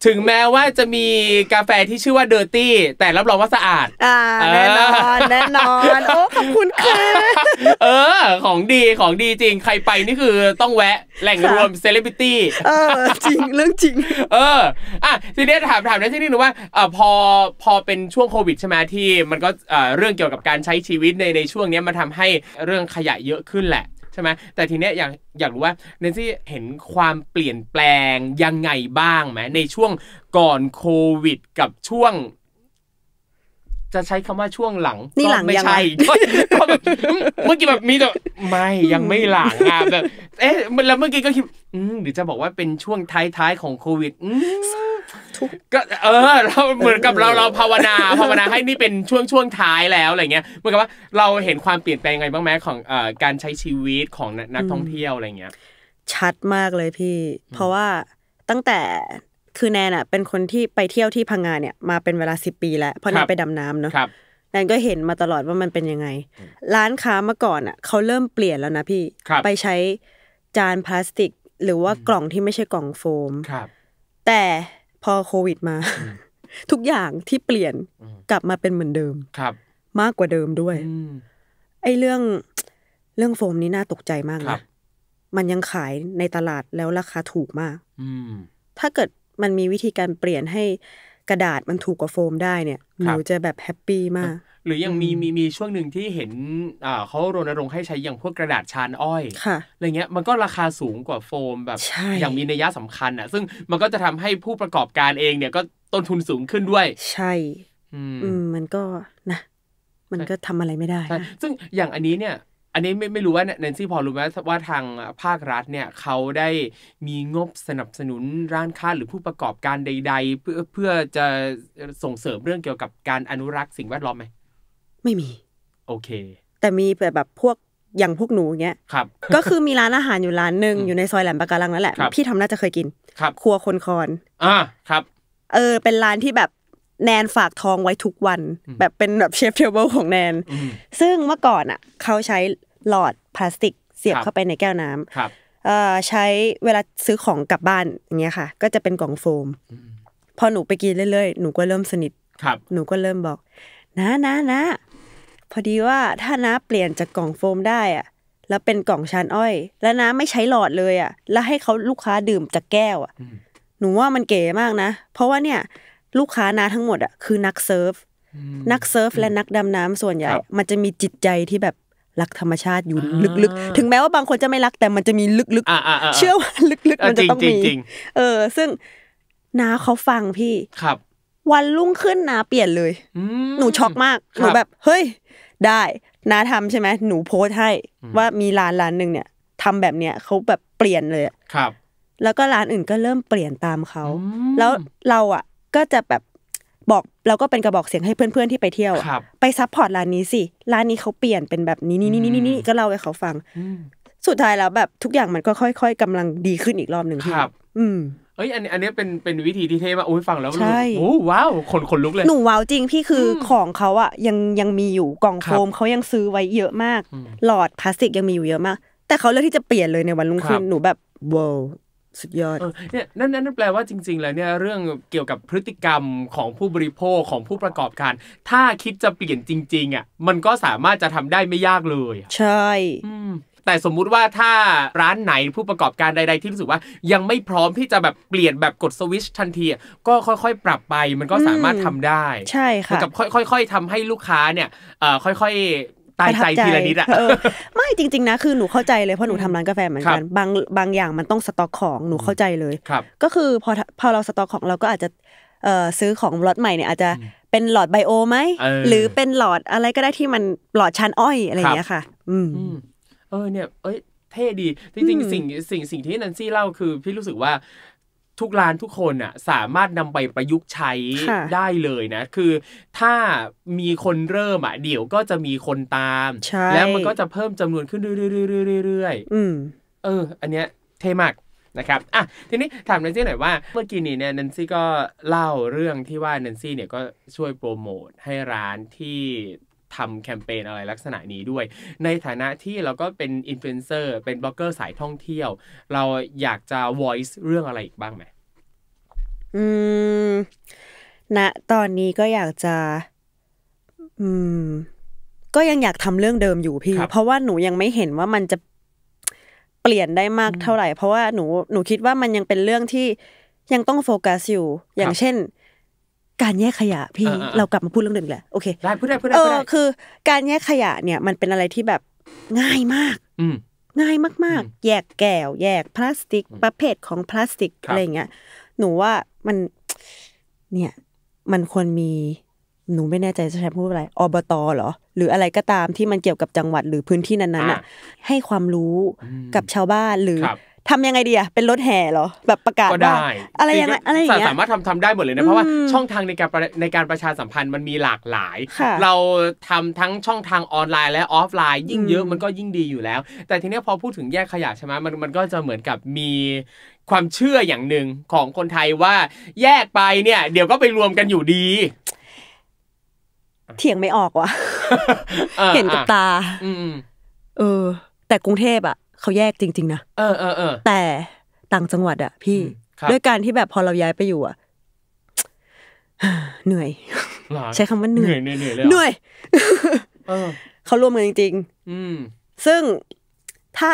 ถึงแม้ว่าจะมีกาแฟที่ชื่อว่าเดอร์ตี้แต่รับรองว่าสะอาดอ่าแน่นอนแน่นอนโอ้ขอบคุณค่ะเออของดีของดีจริงใครไปนี่คือต้องแวะแหล่งรวมเซเลบริตี้เออจริงเรื่องจริง เอออ่ะทีนี้ถามถามนะที่นี่หนูว่าอ่าพอพอเป็นช่วงโควิดใช่ไหมที่มันก็เรื่องเกี่ยวกับการใช้ชีวิตในในช่วงนี้มันทำให้เรื่องขยะเยอะขึ้นแหละใช่ไหมแต่ทีเนี้ยอยากอยากรู้ว่าเนนซี่เห็นความเปลี่ยนแปลงยังไงบ้างไหมในช่วงก่อนโควิดกับช่วง จะใช้คำว่าช่วงหลังนี่หลังไม่ใช่เมื่อกี้แบบมีแต่ไม่ยังไม่หลังอ่ะแบบเอ๊ะแล้วเมื่อกี้ก็คิดหรือจะบอกว่าเป็นช่วงท้ายๆของโควิดก็เออเราเหมือนกับเราเราภาวนา ภาวนาให้นี่เป็นช่วงช่วงท้ายแล้วอะไรเงี้ยเหมือนกับว่าเราเห็นความเปลี่ยนแปลงไงบ้างไหมของเอ่อการใช้ชีวิตของนักท่องเที่ยวอะไรเงี้ย ชัดมากเลยพี่ เพราะว่าตั้งแต่คือแนนอ่ะ เป็นคนที่ไปเที่ยวที่พังงาเนี่ยมาเป็นเวลาสิบปีแล้วเพราะแนนไปดำน้ำเนาะแนนก็เห็นมาตลอดว่ามันเป็นยังไงร้านค้าเมื่อก่อนอ่ะเขาเริ่มเปลี่ยนแล้วนะพี่ ไปใช้จานพลาสติก หรือว่ากล่องที่ไม่ใช่กล่องโฟมแต่พอโควิดมา ทุกอย่างที่เปลี่ยนกลับมาเป็นเหมือนเดิมครับ มากกว่าเดิมด้วยไอ้เรื่องเรื่องโฟมนี้น่าตกใจมากนะมันยังขายในตลาดแล้วราคาถูกมากถ้าเกิดมันมีวิธีการเปลี่ยนให้กระดาษมันถูกกว่าโฟมได้เนี่ยหนูจะแบบแฮปปี้มากหรือยังมีมีมีช่วงหนึ่งที่เห็นอ่าเขารณรงค์ให้ใช้อย่างพวกกระดาษชานอ้อยอะไรเงี้ย มันก็ราคาสูงกว่าโฟมแบบอย่างมีนัยสำคัญอ่ะ ซึ่งมันก็จะทำให้ผู้ประกอบการเองเนี่ยก็ต้นทุนสูงขึ้นด้วย ใช่ อืม มันก็นะ มันก็ทำอะไรไม่ได้ซึ่งอย่างอันนี้เนี่ย อันนี้ไม่ไม่รู้ว่าเนนซี่พอรู้ไหมว่าทางภาครัฐเนี่ยเขาได้มีงบสนับสนุนร้านค้าหรือผู้ประกอบการใด ๆ เพื่อเพื่อจะส่งเสริมเรื่องเกี่ยวกับการอนุรักษ์สิ่งแวดล้อมไหมไม่มีโอเค แต่มีแบบพวกอย่างพวกหนูเงี้ยครับ ก็คือมีร้านอาหารอยู่ร้านหนึ่งอยู่ในซอยแหลมปะการังนั่นแหละพี่ทำน่าจะเคยกินครับ ครัวคนคอนอ่าครับ เออเป็นร้านที่แบบแนนฝากทองไว้ทุกวันแบบเป็นแบบเชฟเทเบิลของแนน ซึ่งเมื่อก่อนอ่ะ เขาใช้หลอดพลาสติกเสียบเข้าไปในแก้วน้ำครับเออใช้เวลาซื้อของกลับบ้านอย่างเงี้ยค่ะ ก็จะเป็นกล่องโฟมพอหนูไปกินเรื่อยๆหนูก็เริ่มสนิทครับหนูก็เริ่มบอก นะนะนะพอดีว่าถ้าน้าเปลี่ยนจากกล่องโฟมได้อะแล้วเป็นกล่องชานอ้อย แล้วน้าไม่ใช้หลอดเลยอะแล้วให้เขาลูกค้าดื่มจากแก้วอะหนูว่ามันเก๋มากนะ เพราะว่าเนี่ย ลูกค้าน้าทั้งหมดอะคือ นักเซิร์ฟนักเซิร์ฟและนักดำน้ำส่วนใหญ่ มันจะมีจิตใจที่แบบรักธรรมชาติอยู่ลึกๆถึงแม้ว่าบางคนจะไม่รักแต่มันจะมีลึกๆเชื่อว่าลึก ๆ มันจะต้องมีเออ ซึ่งน้าเขาฟังพี่ครับ วันรุ่งขึ้นน้าเปลี่ยนเลยหนูช็อกมากหนูแบบ เฮ้ยได้น้าทำใช่ไหมหนูโพสให้ว่ามีร้านร้านหนึ่งเนี่ยทำแบบเนี้ยเขาแบบเปลี่ยนเลยครับ แล้วก็ร้านอื่นก็เริ่มเปลี่ยนตามเขา แล้วเราอ่ะก็จะแบบบอกเราก็เป็นกระบอกเสียงให้เพื่อน ๆที่ไปเที่ยวไปซัพพอร์ตร้านนี้สิ ร้านนี้เขาเปลี่ยนเป็นแบบนี้ นี่นี่นี่นี่ก็เล่าให้เขาฟัง สุดท้ายแล้วแบบทุกอย่างมันก็ค่อยๆ กำลังดีขึ้นอีกรอบหนึ่งครับอืมเอ้ยอันนี้อันนี้เป็นเป็นวิธีที่เท่มากอ้ยฟังแล้วใช่โอ้ว้าวขนขนลุกเลย หนูว้าวจริงพี่คือของเขาอะยังยังมีอยู่กล่องโฟมเขายังซื้อไว้เยอะมาก หลอดพลาสติกยังมีอยู่เยอะมากแต่เขาเลือกที่จะเปลี่ยนเลยในวันรุ่งขึ้นหนูแบบ ว้าวสุดยอดเนี่ยนั่นนั่นแปลว่าจริงๆ แล้วเนี่ยเรื่องเกี่ยวกับพฤติกรรมของผู้บริโภคของผู้ประกอบการ ถ้าคิดจะเปลี่ยนจริงๆอ่ะมันก็สามารถจะทำได้ไม่ยากเลย ใช่แต่สมมุติว่าถ้าร้านไหนผู้ประกอบการใดๆที่รู้สึกว่า ยังไม่พร้อมที่จะแบบเปลี่ยนแบบกดสวิชทันทีก็ค่อย ๆ ปรับไปมันก็สามารถทำได้ใช่ค่ะกับค่อยๆทำให้ลูกค้าเนี่ยค่อยๆตายใจทีละนิดอะไม่จริงๆนะคือหนูเข้าใจเลยเพราะหนูทำร้านกาแฟเหมือนกันบางบางอย่างมันต้องสต็อกของหนูเข้าใจเลยก็คือพอพอเราสต็อกของเราก็อาจจะซื้อของล็อใหม่เนี่ย อาจจะเป็นหลอดไบโอไหมหรือเป็นหลอดอะไรก็ได้ที่มันหลอดชั้นอ้อยอะไรอย่างเงี้ยค่ะ อืมเออเนี่ยเอ้ยเท่ดีจริงๆสิ่งสิ่งสิ่งที่นันซี่เล่าคือ พี่รู้สึกว่าทุกร้านทุกคนอ่ะสามารถนำไปประยุกต์ใช้ได้เลยนะ คือ ถ้ามีคนเริ่มอ่ะ เดี๋ยวก็จะมีคนตามแล้วมันก็จะเพิ่มจำนวนขึ้นเรื่อยๆเออ อันเนี้ยเท่มากนะครับอ่ะทีนี้ถามนันซี่หน่อยว่า เมื่อกี้นี้เนี่ยนันซี่ก็เล่าเรื่องที่ว่านันซี่เนี่ยก็ช่วยโปรโมทให้ร้านที่ทำแคมเปญอะไรลักษณะนี้ด้วย ในฐานะที่เราก็เป็นอินฟลูเอนเซอร์เป็นบล็อกเกอร์สายท่องเที่ยว เราอยากจะ voice เรื่องอะไรอีกบ้างไหมอืมณนะตอนนี้ก็อยากจะ อืม ก็ยังอยากทำเรื่องเดิมอยู่พี่ เพราะว่าหนูยังไม่เห็นว่ามันจะเปลี่ยนได้มากเท่าไหร่ เพราะว่าหนูหนูคิดว่ามันยังเป็นเรื่องที่ยังต้องโฟกัสอยู่ อย่างเช่นการแยกขยะ พี่เรากลับมาพูดเรื่องเดิมแหละโอเคได้พูดได้พูดได้เออคือ การแยกขยะเนี่ยมันเป็นอะไรที่แบบง่ายมากง่ายมาก ๆ แยกแก้วแยกพลาสติก ประเภทของพลาสติกอะไรเงี้ยหนูว่ามันเนี่ยมันควรมีหนูไม่แน่ใจจะใช้พูดอะไร อบตหรอ หรืออะไรก็ตามที่มันเกี่ยวกับจังหวัดหรือพื้นที่นั้นๆอ่ะให้ความรู้กับชาวบ้านหรือทำยังไงดีอะเป็นรถแห่เหรอ แบบประกาศว่าอะไรยังไงอะไรอย่างเงี้ย สามารถทำทำได้หมดเลยนะ เพราะว่าช่องทางในการในการประชาสัมพันธ์มันมีหลากหลาย เราทำทั้งช่องทางออนไลน์และออฟไลน์ยิ่งเยอะมันก็ยิ่งดีอยู่แล้ว แต่ทีนี้พอพูดถึงแยกขยะใช่ไหมมันมันก็จะเหมือนกับมีความเชื่ออย่างหนึ่งของคนไทยว่า แยกไปเนี่ย เดี๋ยวก็ไปรวมกันอยู่ดี เถียงไม่ออกว่ะ เห็นกับตาเออ แต่กรุงเทพอะเขาแยกจริงๆนะเออเออเออแต่ต่างจังหวัดอะพี่ ด้วยการที่แบบพอเราย้ายไปอยู่อะเหนื่อยใช้คำว่าเหนื่อยเหนื่อยเหนื่อยเลยเหนื่อยเขารวมกันจริงๆอืซึ่งถ้า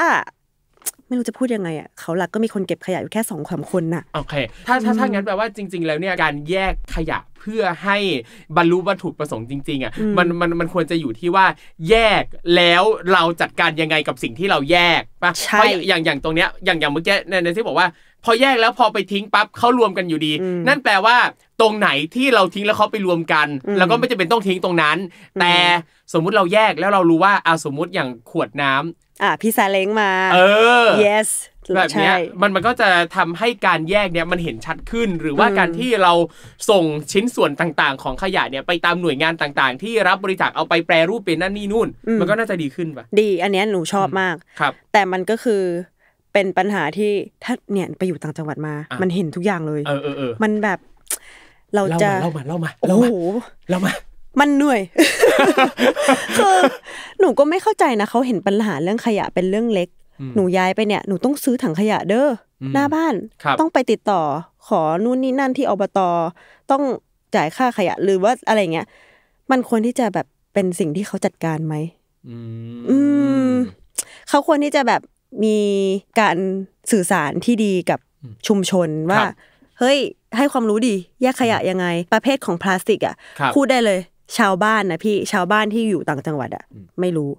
ไม่รู้จะพูดยังไงอ่ะเขาหลักก็มีคนเก็บขยะอยู่แค่สองสามคนน่ะโอเค ถ้าถ้าถ้างั้นแปลว่าจริงๆ แล้วเนี่ยการแยกขยะเพื่อให้บรรลุวัตถุประสงค์จริงๆอ่ะมันมันมันควรจะอยู่ที่ว่าแยกแล้วเราจัดการยังไงกับสิ่งที่เราแยกป่ะเพราะอย่างอย่างตรงเนี้ยอย่างอย่างเมื่อกี้ในในที่บอกว่าพอแยกแล้วพอไปทิ้งปั๊บเขารวมกันอยู่ดี นั่นแปลว่าตรงไหนที่เราทิ้งแล้วเขาไปรวมกัน แล้วก็ไม่จำเป็นต้องทิ้งตรงนั้น แต่สมมุติเราแยกแล้วเรารู้ว่าอาสมมุติอย่างขวดน้ำ อ่ะพี่ซาเล้งมา เออ yes แบบนี้มันมันก็จะทำให้การแยกเนี่ยมันเห็นชัดขึ้น หรือว่าการที่เราส่งชิ้นส่วนต่างๆ ของขยะเนี่ย ไปตามหน่วยงานต่างๆ ที่รับบริจาคเอาไปแปรรูปเป็นนั่นนี่นู่น มันก็น่าจะดีขึ้นป่ะดี อันนี้หนูชอบมากครับ แต่มันก็คือเป็นปัญหาที่ถ้าเนี่ยไปอยู่ต่างจังหวัดมา มันเห็นทุกอย่างเลยเเออออ มันแบบเราจะเล่ามาเล่ามาโอ้โหเล่ามา มันเหนื่อยคือหนูก็ไม่เข้าใจนะเขาเห็นปัญหาเรื่องขยะเป็นเรื่องเล็ก หนูย้ายไปเนี่ย หนูต้องซื้อถังขยะเด้อหน้าบ้าน ต้องไปติดต่อ ขอนู่นนี่นั่นที่อบต ต้องจ่ายค่าขยะ หรือว่าอะไรเงี้ย มันควรที่จะแบบเป็นสิ่งที่เขาจัดการไหม อืม เขาควรที่จะแบบมีการสื่อสารที่ดีกับชุมชนว่า เฮ้ย ให้ความรู้ดีแยกขยะยังไง ประเภทของพลาสติก อ่ะ พูดได้เลย ชาวบ้านนะพี่ชาวบ้านที่อยู่ต่างจังหวัด อ่ะ ไม่รู้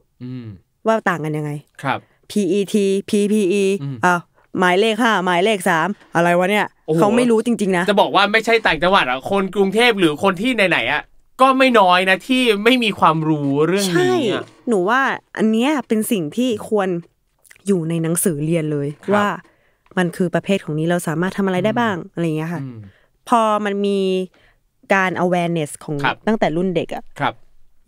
ว่าต่างกันยังไงครับ PET PPE อ้าวหมายเลขห้าหมายเลขสามอะไรวะเนี่ยเขาไม่รู้จริงๆ นะจะบอกว่าไม่ใช่ต่างจังหวัดอ่ะคนกรุงเทพหรือคนที่ไหนๆอ่ะก็ไม่น้อยนะ ที่ไม่มีความรู้เรื่องนี้หนูว่าอันเนี้ยเป็นสิ่งที่ควรอยู่ในหนังสือเรียนเลยว่ามันคือประเภทของนี้เราสามารถทำอะไรได้บ้างอะไรอย่างเงี้ยค่ะพอมันมีการ awareness ของตั้งแต่รุ่นเด็กอะ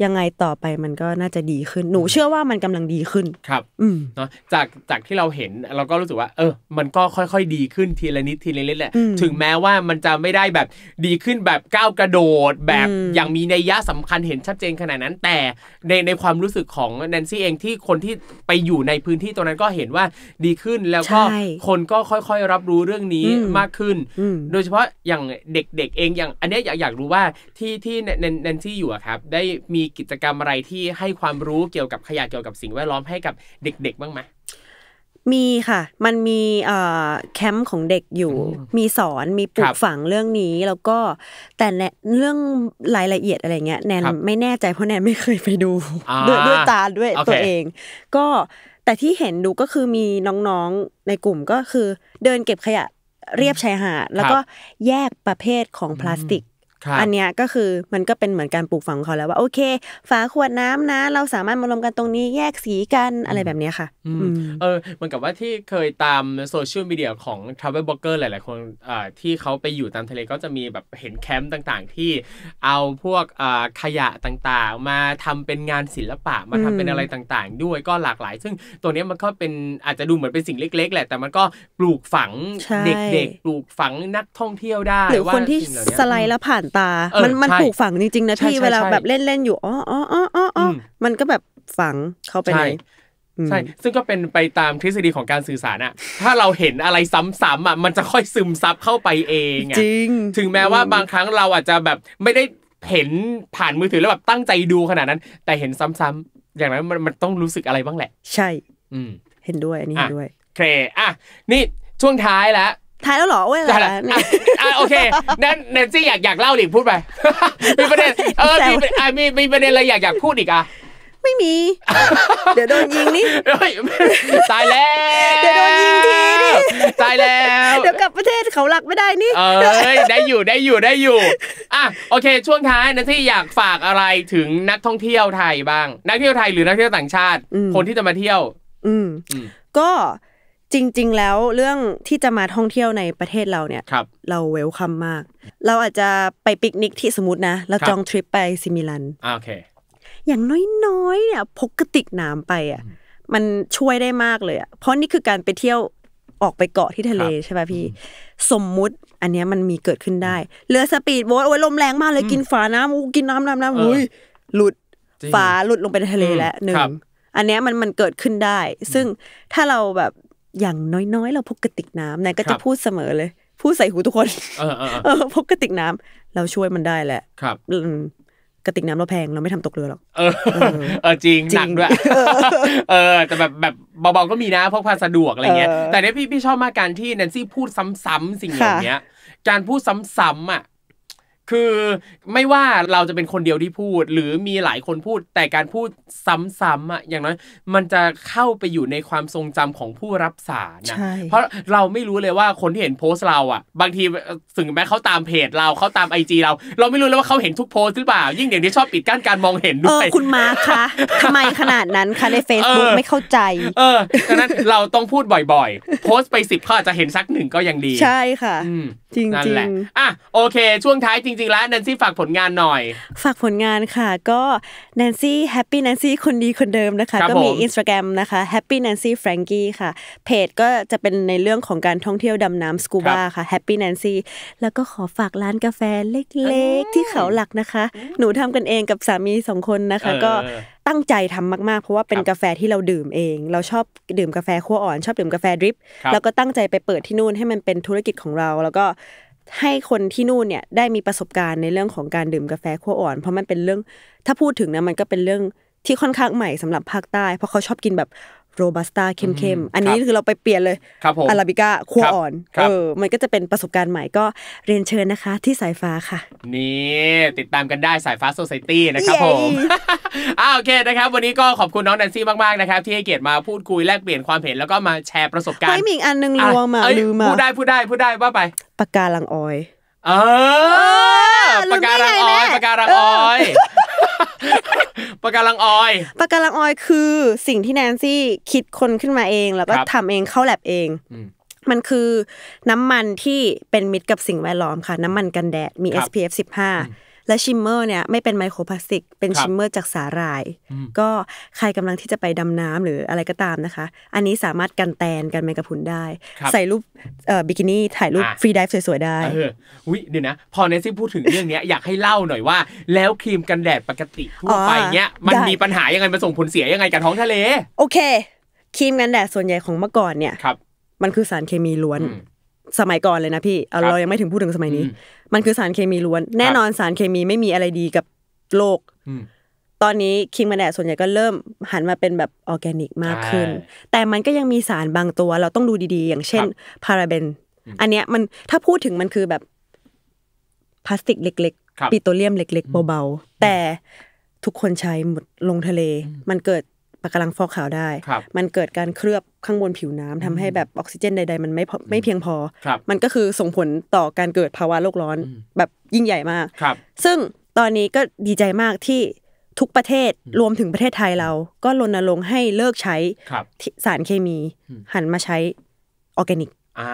ยังไงต่อไปมันก็น่าจะดีขึ้น หนู เชื่อว่ามันกำลังดีขึ้น ครับอืเนาะจาก จากที่เราเห็นเราก็รู้สึกว่า เออ มันก็ค่อยๆ ดีขึ้นทีละนิดทีละนิดแหละ ถึงแม้ว่ามันจะไม่ได้แบบดีขึ้นแบบก้าวกระโดด แบบอย่างมีนัยยะสำคัญเห็นชัดเจนขนาดนั้น แต่ในในความรู้สึกของแนนซี่เองที่คนที่ไปอยู่ในพื้นที่ตรงนั้นก็เห็นว่าดีขึ้นแล้วก็คนก็ค่อยๆรับรู้เรื่องนี้มากขึ้น โดยเฉพาะอย่างเด็กๆ เองอย่างอันนี้อยากอยากรู้ว่าที่ที่แนนซี่อยู่ครับ ได้มีกิจกรรมอะไรที่ให้ความรู้เกี่ยวกับขยะเกี่ยวกับสิ่งแวดล้อมให้กับเด็กๆบ้างไหมมีค่ะ มันมีแคมป์ของเด็กอยู่ มีสอน มีปลูกฝังเรื่องนี้ แล้วก็แต่เรื่องรายละเอียดอะไรเงี้ยแนนไม่แน่ใจเพราะแนนไม่เคยไปดูด้วยด้วยตาด้วยตัวเอง ก็แต่ที่เห็นดูก็คือมีน้องๆในกลุ่มก็คือ เดินเก็บขยะเรียบชายหาดแล้วก็แยกประเภทของพลาสติกอันเนี้ยก็คือมันก็เป็นเหมือนการปลูกฝังเขาแล้วว่าโอเคฝาขวดน้ำนะ เราสามารถมารวมกันตรงนี้แยกสีกันอะไรแบบนี้ค่ะเออเหมือนกับว่าที่เคยตามโซเชียลมีเดียของทราเวลบล็อกเกอร์หลายๆคนที่เขาไปอยู่ตามทะเลก็จะมีแบบเห็นแคมป์ต่างๆ ที่เอาพวกขยะต่างๆ มาทำเป็นงานศิลปะมาทำเป็นอะไรต่างๆด้วยก็หลากหลาย ซึ่งตัวเนี้ยมันก็เป็นอาจจะดูเหมือนเป็นสิ่งเล็กๆแหละแต่มันก็ปลูกฝังเด็กๆ ปลูกฝังนักท่องเที่ยวได้หรือคนที่สไลด์แล้วผ่านตา มันมันถูกฝังจริงๆนะที่เวลาแบบเล่นเล่นอยู่อ๋ออ๋ออ๋ออ๋อมันก็แบบฝังเข้าไปในใช่ ซึ่งก็เป็นไปตามทฤษฎีของการสื่อสารอะถ้าเราเห็นอะไรซ้ำๆอะมันจะค่อยซึมซับเข้าไปเอง จริง ถึงแม้ว่าบางครั้งเราอาจจะแบบไม่ได้เห็นผ่านมือถือแล้วแบบตั้งใจดูขนาดนั้น แต่เห็นซ้ำๆอย่างนั้นมันมันต้องรู้สึกอะไรบ้างแหละ ใช่ อืม เห็นด้วย อันนี้เห็นด้วยเคอ่ะนี่ช่วงท้ายแล้วท้ายแล้วหรอเว้ยอะไรโอเคแนนซี่อยากอยากเล่าหรือพูดไปมีประเด็นเออมีมีมีประเด็นอะไรอยากอยากพูดอีกอ่ะไม่มี เดี๋ยวโดนยิงนี่ตายแล้วเดี๋ยวโดนยิงทีนี่ตายแล้วเดี๋ยวกลับประเทศเขาหลักไม่ได้นี่เอ้ยได้อยู่ได้อยู่ได้อยู่อ่ะโอเค ช่วงท้ายนะที่อยากฝากอะไรถึงนักท่องเที่ยวไทยบ้างนักเที่ยวไทยหรือนักเที่ยวต่างชาติ คนที่จะมาเที่ยว อืม ก็จริง ๆ แล้วเรื่องที่จะมาท่องเที่ยวในประเทศเราเนี่ยรเราเวลคัมมาก เราอาจจะไปปิกนิกที่สมมตินะเราจองทริปไปซิมิลันโอเค อย่างน้อยๆเนี่ยพกกระติกน้ำไปอ่ะมันช่วยได้มากเลยอ่ะเพราะนี่คือการไปเที่ยวออกไปเกาะที่ทะเลใช่ป่ะพี่ สมมุติอันเนี้ยมันมีเกิดขึ้นได้เรือสปีดโบ๊ทโอ้ยลมแรงมากเลยกินฝาน้ำกินน้ำน้ำน้ำอุ้ยหลุดฝาหลุดลงไปในทะเลแล้วหนึ่งอันเนี้ยมันมันเกิดขึ้นได้ ซึ่งถ้าเราแบบอย่างน้อยๆ เราพกกระติกน้ำนายก็จะพูดเสมอเลย พูดใส่หูทุกคนเออพกกระติกน้ำเราช่วยมันได้แหละ ครับกระติกน้ำเราแพงเราไม่ทำตกเรือหรอกเออเออ จริง หนักด้วยเออแต่แบบแบบเบาๆก็มีนะพกพาสะดวกอะไรเงี้ยแต่เนี้ยพี่พี่ชอบมากการที่แนนซี่พูดซ้ำ ๆสิ่งอย่างเงี้ย การพูดซ้ำๆ อ่ะคือ ไม่ว่าเราจะเป็นคนเดียวที่พูด หรือมีหลายคนพูด แต่การพูดซ้ำๆอ่ะอย่างน้อยมันจะเข้าไปอยู่ในความทรงจำของผู้รับสารนะเพราะเราไม่รู้เลยว่าคนที่เห็นโพสต์เราอ่ะ บางทีถึงแม้เขาตามเพจเราเขาตามไอจีเรา เราไม่รู้เลยว่าเขาเห็นทุกโพสต์หรือเปล่ายิ่งเด็กที่ชอบปิดกั้นการมองเห็นด้วยคุณมาคะทำไมขนาดนั้นคะในเฟซบุ๊กไม่เข้าใจ เออดังนั้นเราต้องพูดบ่อยๆ โพสต์ไปสิบข้อจจะเห็นสักหนึ่งก็ยังดี ใช่ค่ะจริงๆอ่ะโอเค ช่วงท้ายจริงจริงๆแล้วแนนซี่ฝากผลงานหน่อย ฝากผลงานค่ะ ก็แนนซี่แฮปปี้แนนซี่คนดีคนเดิมนะคะ ก็มีอินสตาแกรมนะคะแฮปปี้แนนซี่แฟรงกี้ค่ะเพจก็จะเป็นในเรื่องของการท่องเที่ยวดำน้ำสกูบาค่ะแฮปปี้แนนซี่แล้วก็ขอฝากร้านกาแฟเล็ก ๆที่เขาหลักนะคะ หนูทำกันเองกับสามีสองคนนะคะ ก็ตั้งใจทำมากๆเพราะว่าเป็นกาแฟที่เราดื่มเอง เราชอบดื่มกาแฟขั้วอ่อนชอบดื่มกาแฟดริปแล้วก็ตั้งใจไปเปิดที่นู่นให้มันเป็นธุรกิจของเรา แล้วก็ให้คนที่นู่นเนี่ยได้มีประสบการณ์ในเรื่องของการดื่มกาแฟขั้วอ่อน เพราะมันเป็นเรื่อง ถ้าพูดถึงนะมันก็เป็นเรื่องที่ค่อนข้างใหม่สำหรับภาคใต้เพราะเขาชอบกินแบบโรบัสต้าเข้มๆอันนี้คือเราไปเปลี่ยนเลยอาราบิก้าคัวอ่อนเออมันก็จะเป็นประสบการณ์ใหม่ก็เรียนเชิญนะคะที่สายฟ้าค่ะนี่ติดตามกันได้สายฟ้าโซซิตี้นะครับผมอ้าโอเคนะครับ วันนี้ก็ขอบคุณน้องแดนซี่มากๆนะครับที่ให้เกียรติมาพูดคุยแลกเปลี่ยนความเห็นแล้วก็มาแชร์ประสบการณ์ไม่มีอันนึงลวงมาลืมมาพูดได้พูดได้พูดได้ว่าไปปากกาลังออยเออปากกาลังออยปากกาลังออยปาการังออยปาการังออยคือสิ่งที่แนนซี่คิดคนขึ้นมาเอง แล้วก็ทำเองเข้าแลบเอง มันคือน้ำมันที่เป็นมิตรกับสิ่งแวดล้อมค่ะ น้ำมันกันแดดมี SPF 15และชิมเมอร์เนี่ยไม่เป็นไมโครพลาสติกเป็นชิมเมอร์จากสาหร่ายก็ใครกำลังที่จะไปดำน้ำหรืออะไรก็ตามนะคะ อันนี้สามารถกันแตนกันแมงกะพุนได้ ใส่รูปบิกินี่ถ่ายรูปฟรีดิฟสวยๆได้เฮ้ยเดี๋ยวนะพอเนซี่พูดถึงเรื่องนี้อยากให้เล่าหน่อยว่า แล้วครีมกันแดดปกติทั่วไปเนี้ยมันมีปัญหายังไงมันส่งผลเสียยังไงกับท้องทะเลโอเค ครีมกันแดดส่วนใหญ่ของเมื่อก่อนเนี่ยมันคือสารเคมีล้วนสมัยก่อนเลยนะพี่ เรายังไม่ถึงพูดถึงสมัยนี้ มันคือสารเคมีล้วน แน่นอนสารเคมีไม่มีอะไรดีกับโลก ตอนนี้คิงมันแดดส่วนใหญ่ก็เริ่มหันมาเป็นแบบออร์แกนิกมากขึ้น แต่มันก็ยังมีสารบางตัว เราต้องดูดีๆ อย่างเช่นพาราเบน อันเนี้ยมันถ้าพูดถึงมันคือแบบพลาสติกเล็ก ๆ ปิโตรเลียมเล็กๆเบาๆแต่ทุกคนใช้หมดลงทะเล มันเกิดปะการังฟอกขาวได้ มันเกิดการเคลือบข้างบนผิวน้ำทำให้แบบออกซิเจนใดๆมันไม่ไม่เพียงพอ มันก็คือส่งผลต่อการเกิดภาวะโลกร้อนแบบยิ่งใหญ่มาก ครับ ซึ่งตอนนี้ก็ดีใจมากที่ทุกประเทศรวมถึงประเทศไทยเรา ก็รณรงค์ให้เลิกใช้สารเคมี หันมาใช้ออร์แกนิกอ่า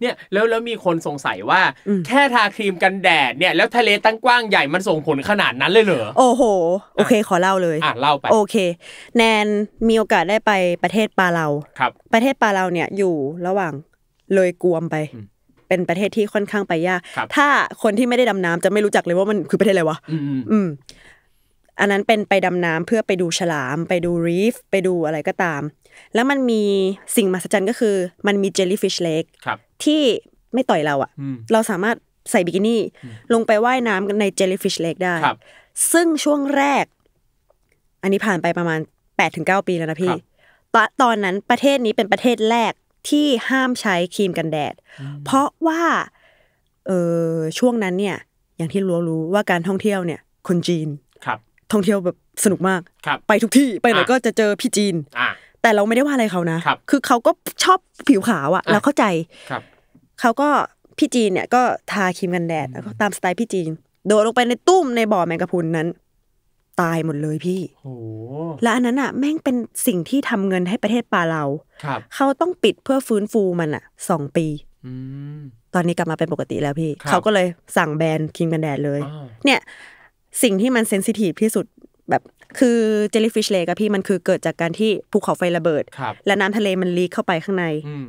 เนี่ยแล้วแล้วมีคนสงสัยว่าแค่ทาครีมกันแดดเนี่ย แล้วทะเลตั้งกว้างใหญ่มันส่งผลขนาดนั้นเลยเหรอโอ้โหโอเค ขอเล่าเลยอ่ะเล่าไป โอเค แนนมีโอกาสได้ไปประเทศปาเลาครับ ประเทศปาเลาเนี่ยอยู่ระหว่างเลยกวมไปเป็นประเทศที่ค่อนข้างไปยากถ้าคนที่ไม่ได้ดำน้ำจะไม่รู้จักเลยว่ามันคือประเทศอะไรวะอืมอันนั้นเป็นไปดำน้ำเพื่อไปดูฉลาม ไปดูรีฟไปดูอะไรก็ตามแล้วมันมีสิ่งมหัศจรรย์ก็คือมันมีเจลลี่ฟิชเล็กที่ไม่ต่อยเราอะเราสามารถใส่บิกินี่ลงไปว่ายน้ำในเจลลี่ฟิชเล็กได้ซึ่งช่วงแรก อันนี้ผ่านไปประมาณ8ปถึงเปีแล้วนะพี่ตอนนั้นประเทศนี้เป็นประเทศแรกที่ห้ามใช้ครีมกันแดด เพราะว่าเออช่วงนั้นเนี่ย อย่างที่รู้รู้ว่าการท่องเที่ยวเนี่ย คนจีนครับ ท่องเที่ยวแบบสนุกมากไปทุกที่ไปไหนก็จะเจอพี่จีนแต่เราไม่ได้ว่าอะไรเขานะคือเขาก็ชอบผิวขาวอ่ะ เราเข้าใจ ครับ เขาก็พี่จีนเนี่ย ก็ทาครีมกันแดดแล้ว ก็ตามสไตล์พี่จีน โดดลงไปในตุ้มในบ่อแมงกะพุนนั้น ตายหมดเลยพี่โและอันนั้นอ่ะ แม่งเป็นสิ่งที่ทำเงินให้ประเทศปาเราครับ เขาต้องปิดเพื่อฟื้นฟูมันอ่ะสองปีตอนนี้กลับมาเป็นปกติแล้วพี่ เขาก็เลยสั่งแบนครีมกันแดดเลย เนี่ย สิ่งที่มันเซนซิทีฟที่สุดแบบคือเจลลี่ฟิชเลกอะพี่มันคือเกิดจากการที่ภูเขาไฟระเบิดและน้ำทะเลมันลีกเข้าไปข้างใน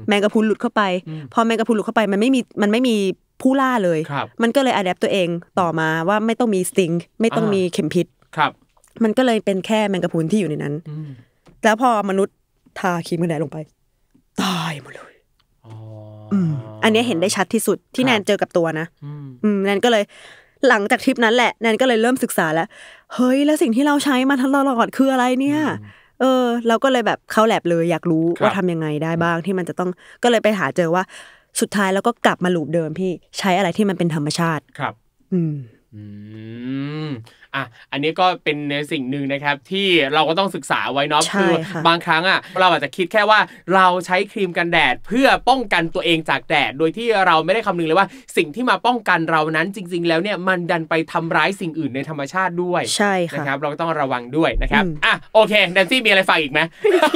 แมงกะพรุนหลุดเข้าไป พอแมงกะพรุนหลุดเข้าไปมันไม่มีมันไม่มีผู้ล่าเลยมันก็เลยอัดแอปตัวเองต่อมาว่าไม่ต้องมีสติงไม่ต้องมีเข็มพิษครับ มันก็เลยเป็นแค่แมงกะพรุนที่อยู่ในนั้นแล้วพอมนุษย์ทาครีมกันแดดลงไปตายหมดเลยอันนี้เห็นได้ชัดที่สุดที่แนนเจอกับตัวนะอืมแนนก็เลยหลังจากทริปนั้นแหละแนนก็เลยเริ่มศึกษาแล้วเฮ้ยแล้วสิ่งที่เราใช้มาทั้งตลอดคืออะไรเนี่ย เออเราก็เลยแบบเข้าแลบเลย อยากรู้ว่าทำยังไงได้บ้างที่มันจะต้องก็เลยไปหาเจอว่า สุดท้ายแล้วก็กลับมาลูปเดิมพี่ใช้อะไรที่มันเป็นธรรมชาติครับ อืม อืมอ่ะ อันนี้ก็เป็นในสิ่งหนึ่งนะครับที่เราก็ต้องศึกษาไว้เนาะคือบางครั้งอ่ะเราอาจจะคิดแค่ว่าเราใช้ครีมกันแดดเพื่อป้องกันตัวเองจากแดดโดยที่เราไม่ได้คำนึงเลยว่าสิ่งที่มาป้องกันเรานั้นจริง ๆ แล้วเนี่ยมันดันไปทำร้ายสิ่งอื่นในธรรมชาติด้วยใช่ค่ะนะครับเราก็ต้องระวังด้วยนะครับอ่ะโอเคแดนซี่มีอะไรฝากอีกไหมขอบ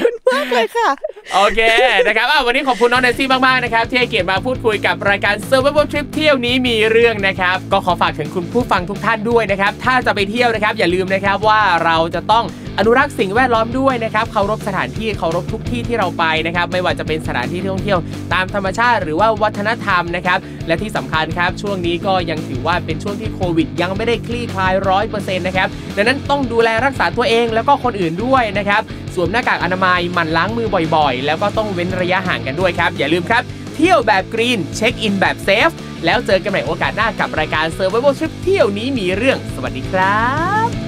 คุณมากเลยค่ะโอเคนะครับวันนี้ขอบคุณน้องแดนซี่มากๆนะครับที่ให้เกียรติมาพูดคุยกับรายการเซอร์ไพรส์ทริปเที่ยวนี้มีเรื่องนะครับก็ขอฝากถึงคุณผู้ฟังทุกท่านด้วย้วยนะครับถ้าจะไปเที่ยวนะครับ อย่าลืมนะครับว่าเราจะต้องอนุรักษ์สิ่งแวดล้อมด้วยนะครับเคารพสถานที่เคารพทุกที่ ที่เราไปนะครับไม่ว่าจะเป็นสถานที่ท่องเที่ยวตามธรรมชาติหรือว่าวัฒนธรรมนะครับ และที่สำคัญครับช่วงนี้ก็ยังถือว่าเป็นช่วงที่โควิดยังไม่ได้คลี่คลายร้อยเปอร์เซ็นต์นะครับดังนั้นต้องดูแลรักษาตัวเองแล้วก็คนอื่นด้วยนะครับ สวมหน้ากากอนามัยหมั่นล้างมือบ่อย ๆ แล้วก็ต้องเว้นระยะห่างกันด้วยครับ อย่าลืมครับเที่ยวแบบกรีน เช็คอินแบบเซฟ แล้วเจอกันใหม่โอกาสหน้ากับรายการ Survival Trip เที่ยวนี้มีเรื่องสวัสดีครับ